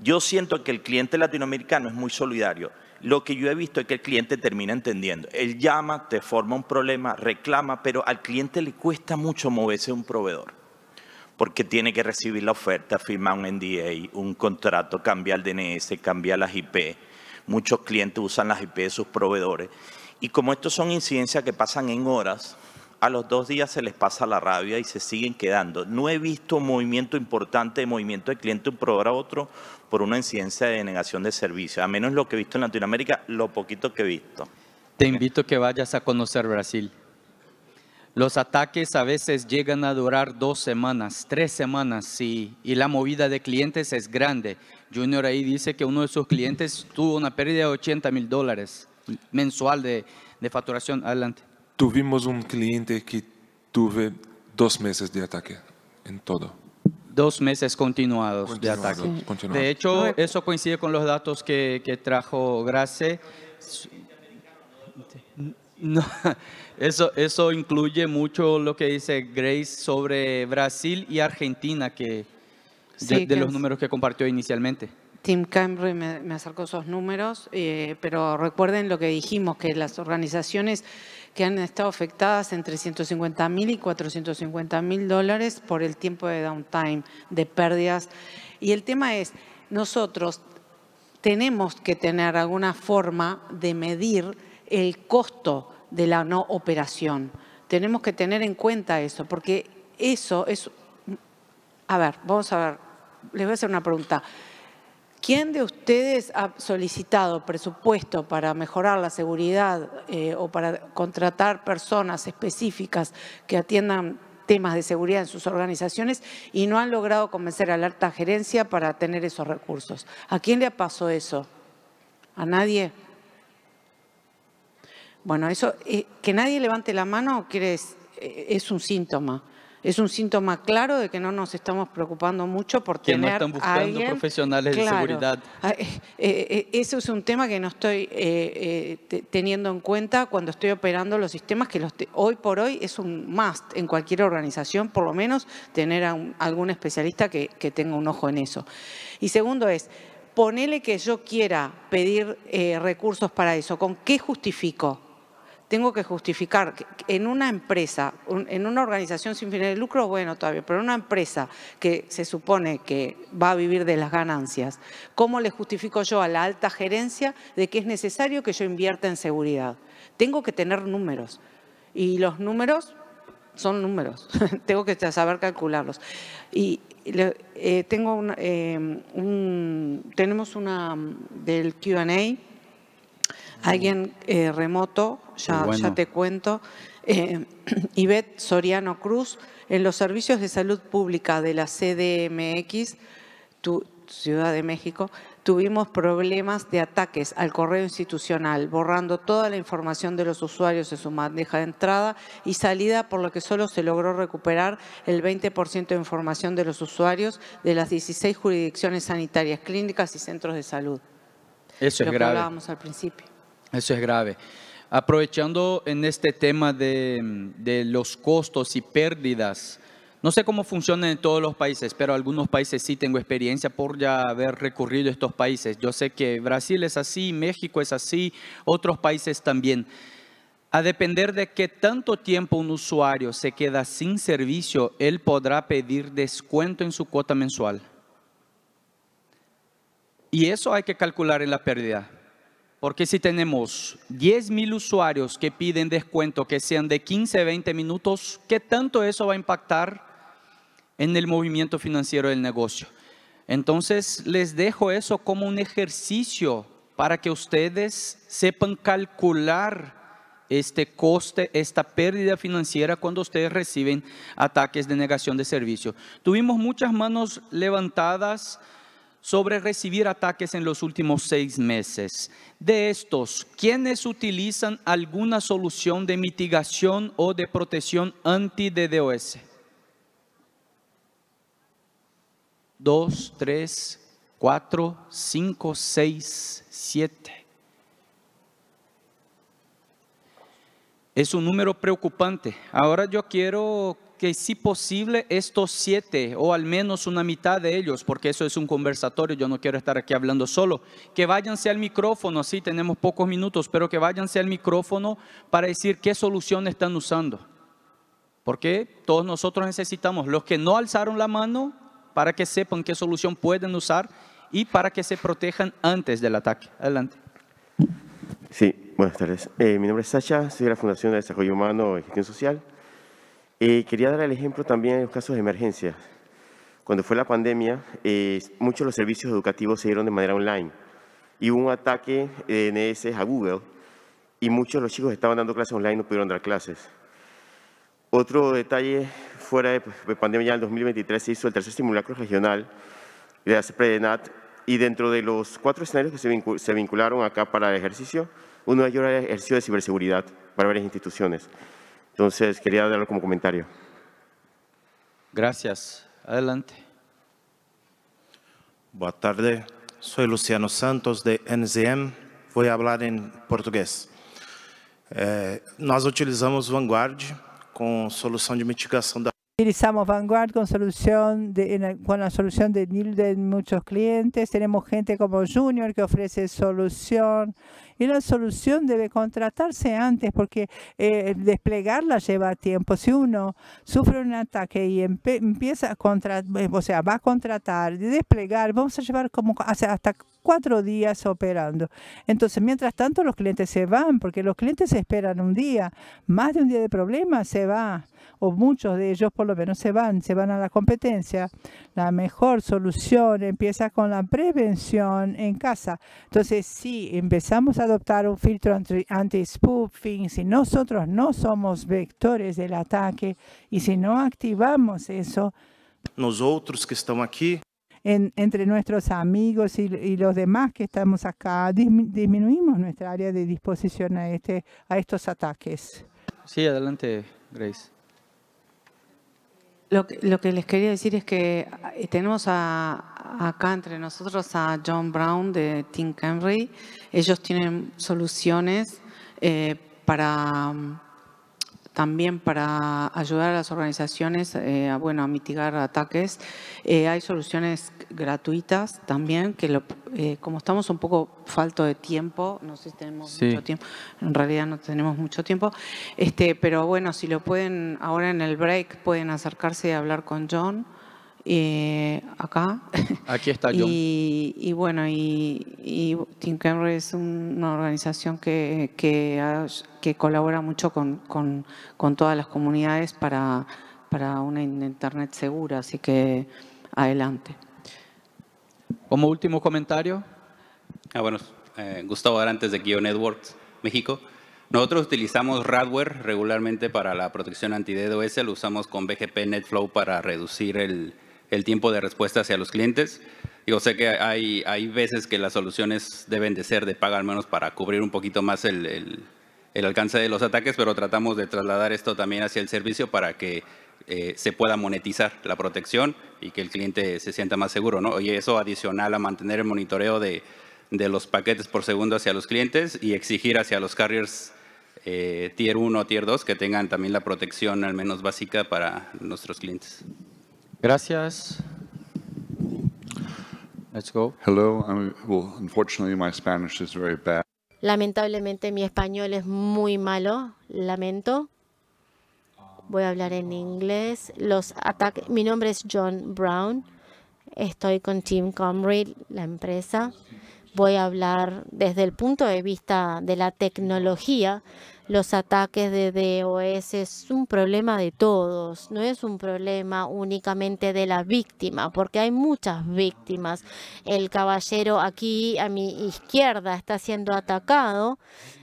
Yo siento que el cliente latinoamericano es muy solidario. Lo que yo he visto es que el cliente termina entendiendo. Él llama, te forma un problema, reclama, pero al cliente le cuesta mucho moverse un proveedor. Porque tiene que recibir la oferta, firmar un NDA, un contrato, cambiar el DNS, cambiar las IP. Muchos clientes usan las IP de sus proveedores y como estos son incidencias que pasan en horas, a los dos días se les pasa la rabia y se siguen quedando. No he visto movimiento importante de movimiento de cliente un proveedor a otro por una incidencia de denegación de servicio, a menos lo que he visto en Latinoamérica, lo poquito que he visto. Te invito a que vayas a conocer Brasil. Los ataques a veces llegan a durar dos semanas, tres semanas, sí, y la movida de clientes es grande. Junior ahí dice que uno de sus clientes tuvo una pérdida de 80 mil dólares mensual de, de facturación. Adelante. Tuvimos un cliente que tuve dos meses de ataque en todo. Dos meses continuados de ataque. De hecho, eh. eso coincide con los datos que, que trajo Grace. eso, eso incluye mucho lo que dice Grace sobre Brasil y Argentina, que, de, los números que compartió inicialmente. Tim Camry me, acercó esos números, eh, pero recuerden lo que dijimos, que las organizaciones que han estado afectadas entre 150 y 450 mil dólares por el tiempo de downtime, de pérdidas. Y el tema es, nosotros tenemos que tener alguna forma de medir el costo de la no operación. Tenemos que tener en cuenta eso, porque eso es... A ver, vamos a ver, les voy a hacer una pregunta. ¿Quién de ustedes ha solicitado presupuesto para mejorar la seguridad eh, o para contratar personas específicas que atiendan temas de seguridad en sus organizaciones y no han logrado convencer a la alta gerencia para tener esos recursos? ¿A quién le ha pasó eso? ¿A nadie? Bueno, eso eh, que nadie levante la mano quieres, eh, es un síntoma es un síntoma claro de que no nos estamos preocupando mucho por que tener no están buscando profesionales de seguridad. Ah, eh, eh, eh, eso es un tema que no estoy teniendo en cuenta cuando estoy operando los sistemas, que hoy por hoy es un must en cualquier organización, por lo menos tener algún especialista que, tenga un ojo en eso. Y segundo es, ponele que yo quiera pedir recursos para eso, ¿con qué justifico? tengo que justificar en una empresa, en una organización sin fines de lucro, bueno, todavía, pero en una empresa que se supone que va a vivir de las ganancias, ¿cómo le justifico yo a la alta gerencia de que es necesario que yo invierta en seguridad? Tengo que tener números y los números son números, tengo que saber calcularlos. Y eh, tengo eh, un, tenemos una mm, del QA alguien eh, remoto, ya, te cuento. Eh, Ivette Soriano Cruz, en los servicios de salud pública de la CDMX, Ciudad de México, tuvimos problemas de ataques al correo institucional, borrando toda la información de los usuarios en su bandeja de entrada y salida, por lo que solo se logró recuperar el 20% de información de los usuarios de las 16 jurisdicciones sanitarias, clínicas y centros de salud. Eso es lo que hablábamos al principio. Eso es grave. Aprovechando en este tema de, los costos y pérdidas, no sé cómo funciona en todos los países, pero algunos países sí tengo experiencia por ya haber recorrido estos países. Yo sé que Brasil es así, México es así, otros países también. A depender de qué tanto tiempo un usuario se queda sin servicio, él podrá pedir descuento en su cuota mensual. Y eso hay que calcular en la pérdida. Porque si tenemos 10.000 mil usuarios que piden descuento que sean de 15, 20 minutos, ¿qué tanto eso va a impactar en el movimiento financiero del negocio? Entonces, les dejo eso como un ejercicio para que ustedes sepan calcular este coste, esta pérdida financiera cuando ustedes reciben ataques de negación de servicio. Tuvimos muchas manos levantadas sobre recibir ataques en los últimos seis meses. De estos, ¿quiénes utilizan alguna solución de mitigación o de protección anti-DDoS? Dos, tres, cuatro, cinco, seis, siete. Es un número preocupante. Ahora yo quiero que si posible estos siete o al menos una mitad de ellos, porque eso es un conversatorio, yo no quiero estar aquí hablando solo, que váyanse al micrófono, sí, tenemos pocos minutos, pero que váyanse al micrófono para decir qué solución están usando. Porque todos nosotros necesitamos, los que no alzaron la mano, para que sepan qué solución pueden usar y para que se protejan antes del ataque. Adelante. Sí, buenas tardes. Eh, mi nombre es Sasha, soy de la Fundación de Desarrollo Humano y Gestión Social. Eh, quería dar el ejemplo también en los casos de emergencia. Cuando fue la pandemia, eh, muchos de los servicios educativos se dieron de manera online y hubo un ataque de DNS a Google y muchos de los chicos que estaban dando clases online no pudieron dar clases. Otro detalle fuera de pues, pandemia, ya en 2023 se hizo el tercer simulacro regional de la CEPREDENAT y dentro de los cuatro escenarios que se vincularon acá para el ejercicio, uno de ellos era el ejercicio de ciberseguridad para varias instituciones. Entonces, quería darlo como comentario. Gracias. Adelante. Boa tarde. Soy Luciano Santos de NZM. Voy a hablar en portugués. Eh, nós utilizamos Vanguard com solución de mitigação da Utilizamos Vanguard con, solución de, con la solución de de muchos clientes. Tenemos gente como Junior que ofrece solución. Y la solución debe contratarse antes porque eh, desplegarla lleva tiempo. Si uno sufre un ataque y empieza a contratar, eh, o sea, va a contratar, desplegar, vamos a llevar como hasta cuatro días operando. Entonces, mientras tanto, los clientes se van porque los clientes esperan un día. Más de un día de problema se va o muchos de ellos por lo menos se van, se van a la competencia. La mejor solución empieza con la prevención en casa. Entonces, si empezamos a adoptar un filtro anti-spoofing, si nosotros no somos vectores del ataque y si no activamos eso, nosotros que estamos aquí, entre nuestros amigos y, los demás que estamos acá, disminuimos nuestra área de disposición a, este, a estos ataques. Sí, adelante, Grace. Lo que, les quería decir es que eh, tenemos acá entre nosotros a John Brown de Team Henry. Ellos tienen soluciones eh, para mm, también para ayudar a las organizaciones eh, a, bueno, a mitigar ataques. Eh, hay soluciones gratuitas también, que lo, eh, como estamos un poco falto de tiempo, no sé si tenemos mucho tiempo, en realidad no tenemos mucho tiempo, este, pero bueno, si lo pueden, ahora en el break pueden acercarse y hablar con John eh, acá. Aquí está yo Y, bueno, y, y es una organización que, que, colabora mucho con, con, todas las comunidades para, para una Internet segura, así que adelante. Como último comentario. Ah, bueno, eh, Gustavo Arantes de Geo Networks, México. Nosotros utilizamos radware regularmente para la protección anti-DDoS, lo usamos con BGP NetFlow para reducir el, el tiempo de respuesta hacia los clientes. Yo sé que hay, hay veces que las soluciones deben de ser de paga al menos para cubrir un poquito más el, el, alcance de los ataques, pero tratamos de trasladar esto también hacia el servicio para que eh, se pueda monetizar la protección y que el cliente se sienta más seguro. ¿no? Y eso adicional a mantener el monitoreo de, de los paquetes por segundo hacia los clientes y exigir hacia los carriers eh, tier 1 o tier 2 que tengan también la protección al menos básica para nuestros clientes. Gracias. Hello. well, unfortunately, my Spanish is very bad. Lamentablemente mi español es muy malo, lamento. Voy a hablar en inglés. Los ataques. Mi nombre es John Brown. Estoy con Team Comrade, la empresa voy a hablar desde el punto de vista de la tecnología. Los ataques de DOS es un problema de todos, no es un problema únicamente de la víctima, porque hay muchas víctimas. El caballero aquí a mi izquierda está siendo atacado,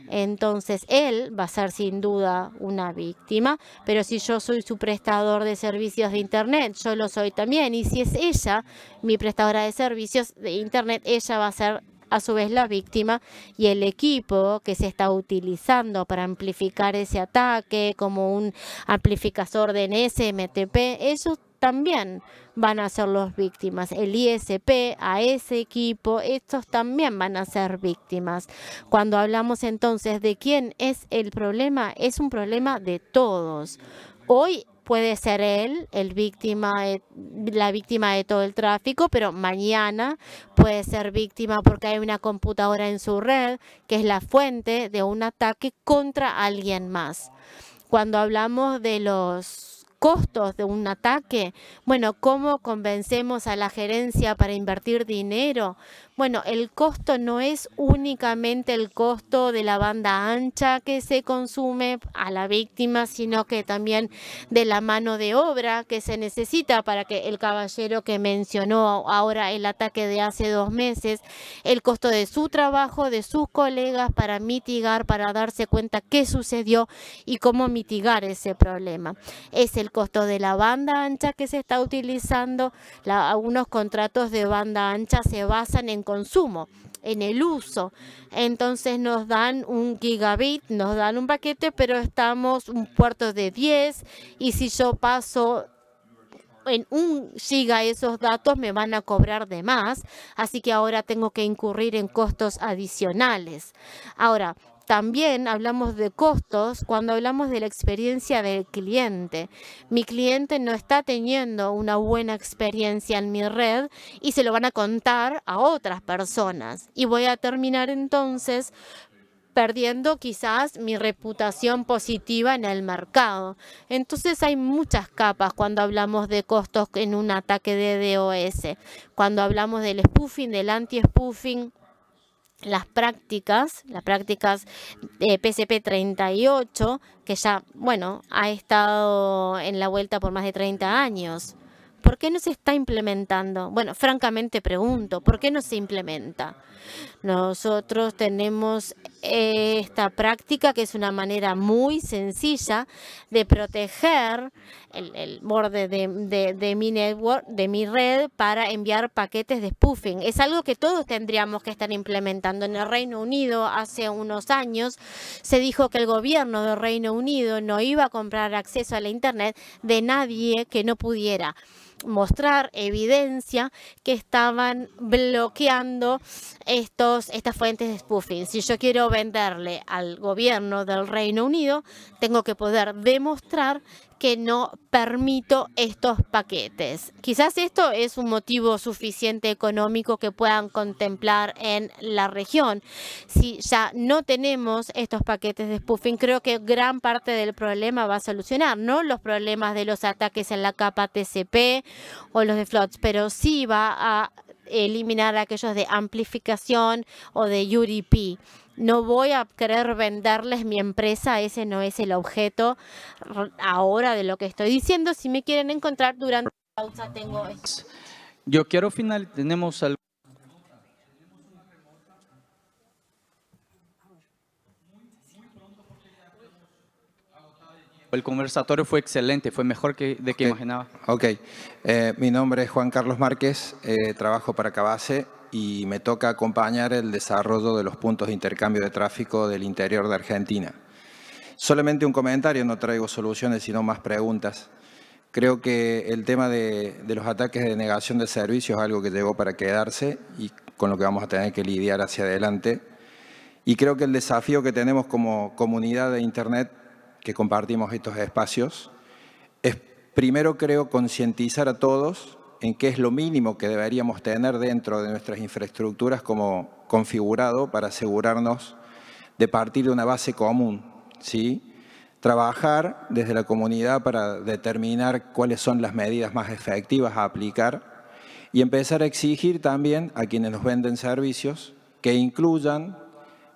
entonces él va a ser sin duda una víctima, pero si yo soy su prestador de servicios de Internet, yo lo soy también, y si es ella mi prestadora de servicios de Internet, ella va a ser a su vez, la víctima y el equipo que se está utilizando para amplificar ese ataque, como un amplificador de NSMTP, eso también van a ser los víctimas. El ISP, a ese equipo, estos también van a ser víctimas. Cuando hablamos entonces de quién es el problema, es un problema de todos. Hoy puede ser él el víctima, la víctima de todo el tráfico, pero mañana puede ser víctima porque hay una computadora en su red que es la fuente de un ataque contra alguien más. Cuando hablamos de los costos de un ataque, bueno, ¿cómo convencemos a la gerencia para invertir dinero? Bueno, el costo no es únicamente el costo de la banda ancha que se consume a la víctima, sino que también de la mano de obra que se necesita para que el caballero que mencionó ahora el ataque de hace dos meses, el costo de su trabajo, de sus colegas para mitigar, para darse cuenta qué sucedió y cómo mitigar ese problema. Es el costo de la banda ancha que se está utilizando, la, algunos contratos de banda ancha se basan en consumo, en el uso. Entonces nos dan un gigabit, nos dan un paquete, pero estamos un puerto de 10 y si yo paso en un giga esos datos me van a cobrar de más, así que ahora tengo que incurrir en costos adicionales. Ahora, también hablamos de costos cuando hablamos de la experiencia del cliente. Mi cliente no está teniendo una buena experiencia en mi red y se lo van a contar a otras personas. Y voy a terminar entonces perdiendo quizás mi reputación positiva en el mercado. Entonces hay muchas capas cuando hablamos de costos en un ataque de DOS, cuando hablamos del spoofing, del anti-spoofing las prácticas, las prácticas de PCP 38, que ya, bueno, ha estado en la vuelta por más de 30 años. ¿Por qué no se está implementando? Bueno, francamente pregunto, ¿por qué no se implementa? Nosotros tenemos eh, esta práctica, que es una manera muy sencilla de proteger el, borde de, mi network, de mi red, para enviar paquetes de spoofing. Es algo que todos tendríamos que estar implementando. En el Reino Unido hace unos años se dijo que el gobierno del Reino Unido no iba a comprar acceso a la Internet de nadie que no pudiera mostrar evidencia que estaban bloqueando estos, estas fuentes de spoofing. Si yo quiero venderle al gobierno del Reino Unido, tengo que poder demostrar que no permito estos paquetes. Quizás esto es un motivo suficiente económico que puedan contemplar en la región. Si ya no tenemos estos paquetes de spoofing, creo que gran parte del problema va a solucionar, no los problemas de los ataques en la capa TCP o los de flots, pero sí va a eliminar aquellos de amplificación o de UDP. No voy a querer venderles mi empresa, ese no es el objeto ahora de lo que estoy diciendo. Si me quieren encontrar durante la pausa, tengo Yo quiero final, tenemos algo. el conversatorio fue excelente, fue mejor que, de que imaginaba. Ok, eh, mi nombre es Juan Carlos Márquez, eh, trabajo para Cabase, y me toca acompañar el desarrollo de los puntos de intercambio de tráfico del interior de Argentina. Solamente un comentario, no traigo soluciones, sino más preguntas. Creo que el tema de, los ataques de negación de servicios es algo que llegó para quedarse y con lo que vamos a tener que lidiar hacia adelante. Y creo que el desafío que tenemos como comunidad de Internet, que compartimos estos espacios, es primero creo concientizar a todos en qué es lo mínimo que deberíamos tener dentro de nuestras infraestructuras como configurado para asegurarnos de partir de una base común. ¿sí? Trabajar desde la comunidad para determinar cuáles son las medidas más efectivas a aplicar y empezar a exigir también a quienes nos venden servicios que incluyan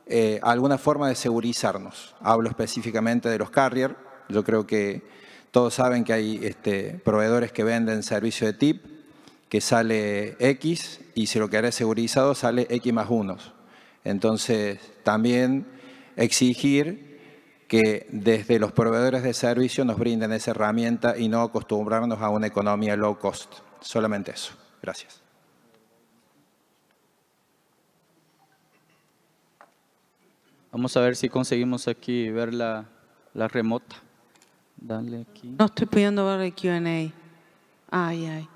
eh, alguna forma de segurizarnos. Hablo específicamente de los carriers. Yo creo que todos saben que hay este, proveedores que venden servicio de tip que sale X y si lo querés segurizado sale X más 1. Entonces, también exigir que desde los proveedores de servicio nos brinden esa herramienta y no acostumbrarnos a una economía low cost. Solamente eso. Gracias. Vamos a ver si conseguimos aquí ver la, remota. Dale aquí. No estoy pidiendo ver el QA. Ay, ay.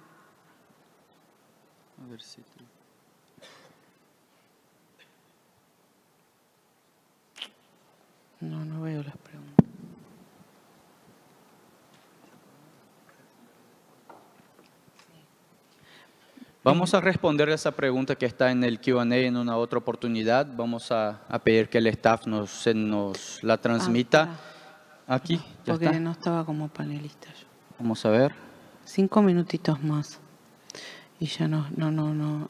No, no veo las preguntas. Vamos a responder esa pregunta que está en el QA en una otra oportunidad. Vamos a, pedir que el staff nos, nos la transmita. Ah, Aquí, no, porque no estaba como panelista Vamos a ver. Cinco minutitos más y ya no, no, no, no,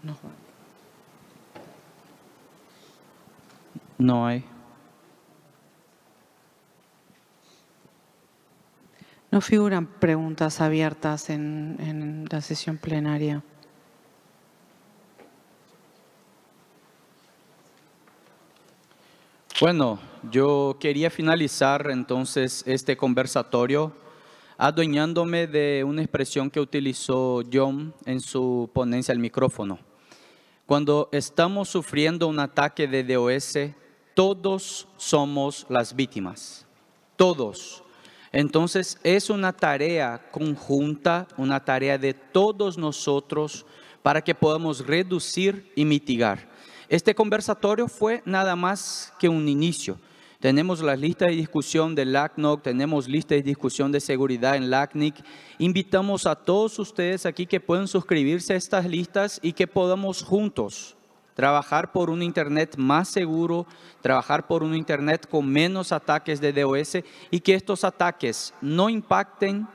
no. hay. No figuran preguntas abiertas en, en la sesión plenaria. Bueno, yo quería finalizar entonces este conversatorio adueñándome de una expresión que utilizó John en su ponencia al micrófono. Cuando estamos sufriendo un ataque de DOS, todos somos las víctimas, todos. Entonces es una tarea conjunta, una tarea de todos nosotros para que podamos reducir y mitigar. Este conversatorio fue nada más que un inicio. Tenemos las listas de discusión de LACNOC, tenemos listas de discusión de seguridad en LACNIC. Invitamos a todos ustedes aquí que puedan suscribirse a estas listas y que podamos juntos trabajar por un Internet más seguro, trabajar por un Internet con menos ataques de DOS y que estos ataques no impacten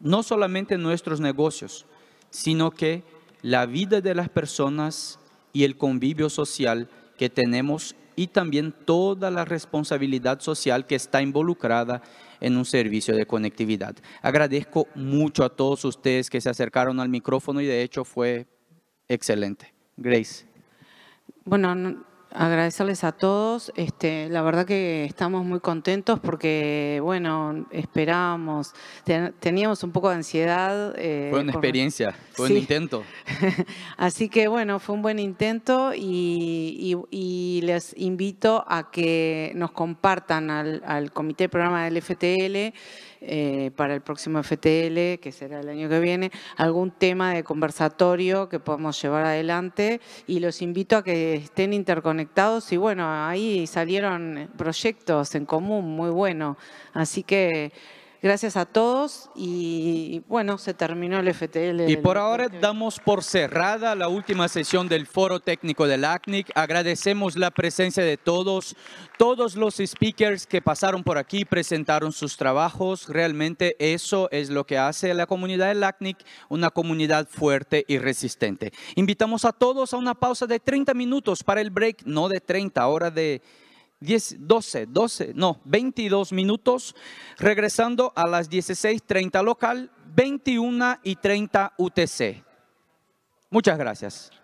no solamente nuestros negocios, sino que la vida de las personas y el convivio social que tenemos y también toda la responsabilidad social que está involucrada en un servicio de conectividad. Agradezco mucho a todos ustedes que se acercaron al micrófono y de hecho fue excelente. Grace. Bueno, Agradecerles a todos. Este, la verdad que estamos muy contentos porque, bueno, esperábamos, teníamos un poco de ansiedad. Eh, fue una experiencia, fue un intento. Así que, bueno, fue un buen intento y, les invito a que nos compartan al, al comité de programa del FTL eh, para el próximo FTL, que será el año que viene, algún tema de conversatorio que podamos llevar adelante y los invito a que estén interconectados y bueno, ahí salieron proyectos en común muy buenos, Así que... Gracias a todos y bueno, se terminó el FTL. Y por ahora damos por cerrada la última sesión del Foro Técnico del ACNIC. Agradecemos la presencia de todos, todos los speakers que pasaron por aquí, presentaron sus trabajos. Realmente eso es lo que hace la comunidad del ACNIC, una comunidad fuerte y resistente. Invitamos a todos a una pausa de 30 minutos para el break, no de 30, ahora de 12, 12, no, 22 minutos, regresando a las 16.30 local, 21 y 30 UTC. Muchas gracias.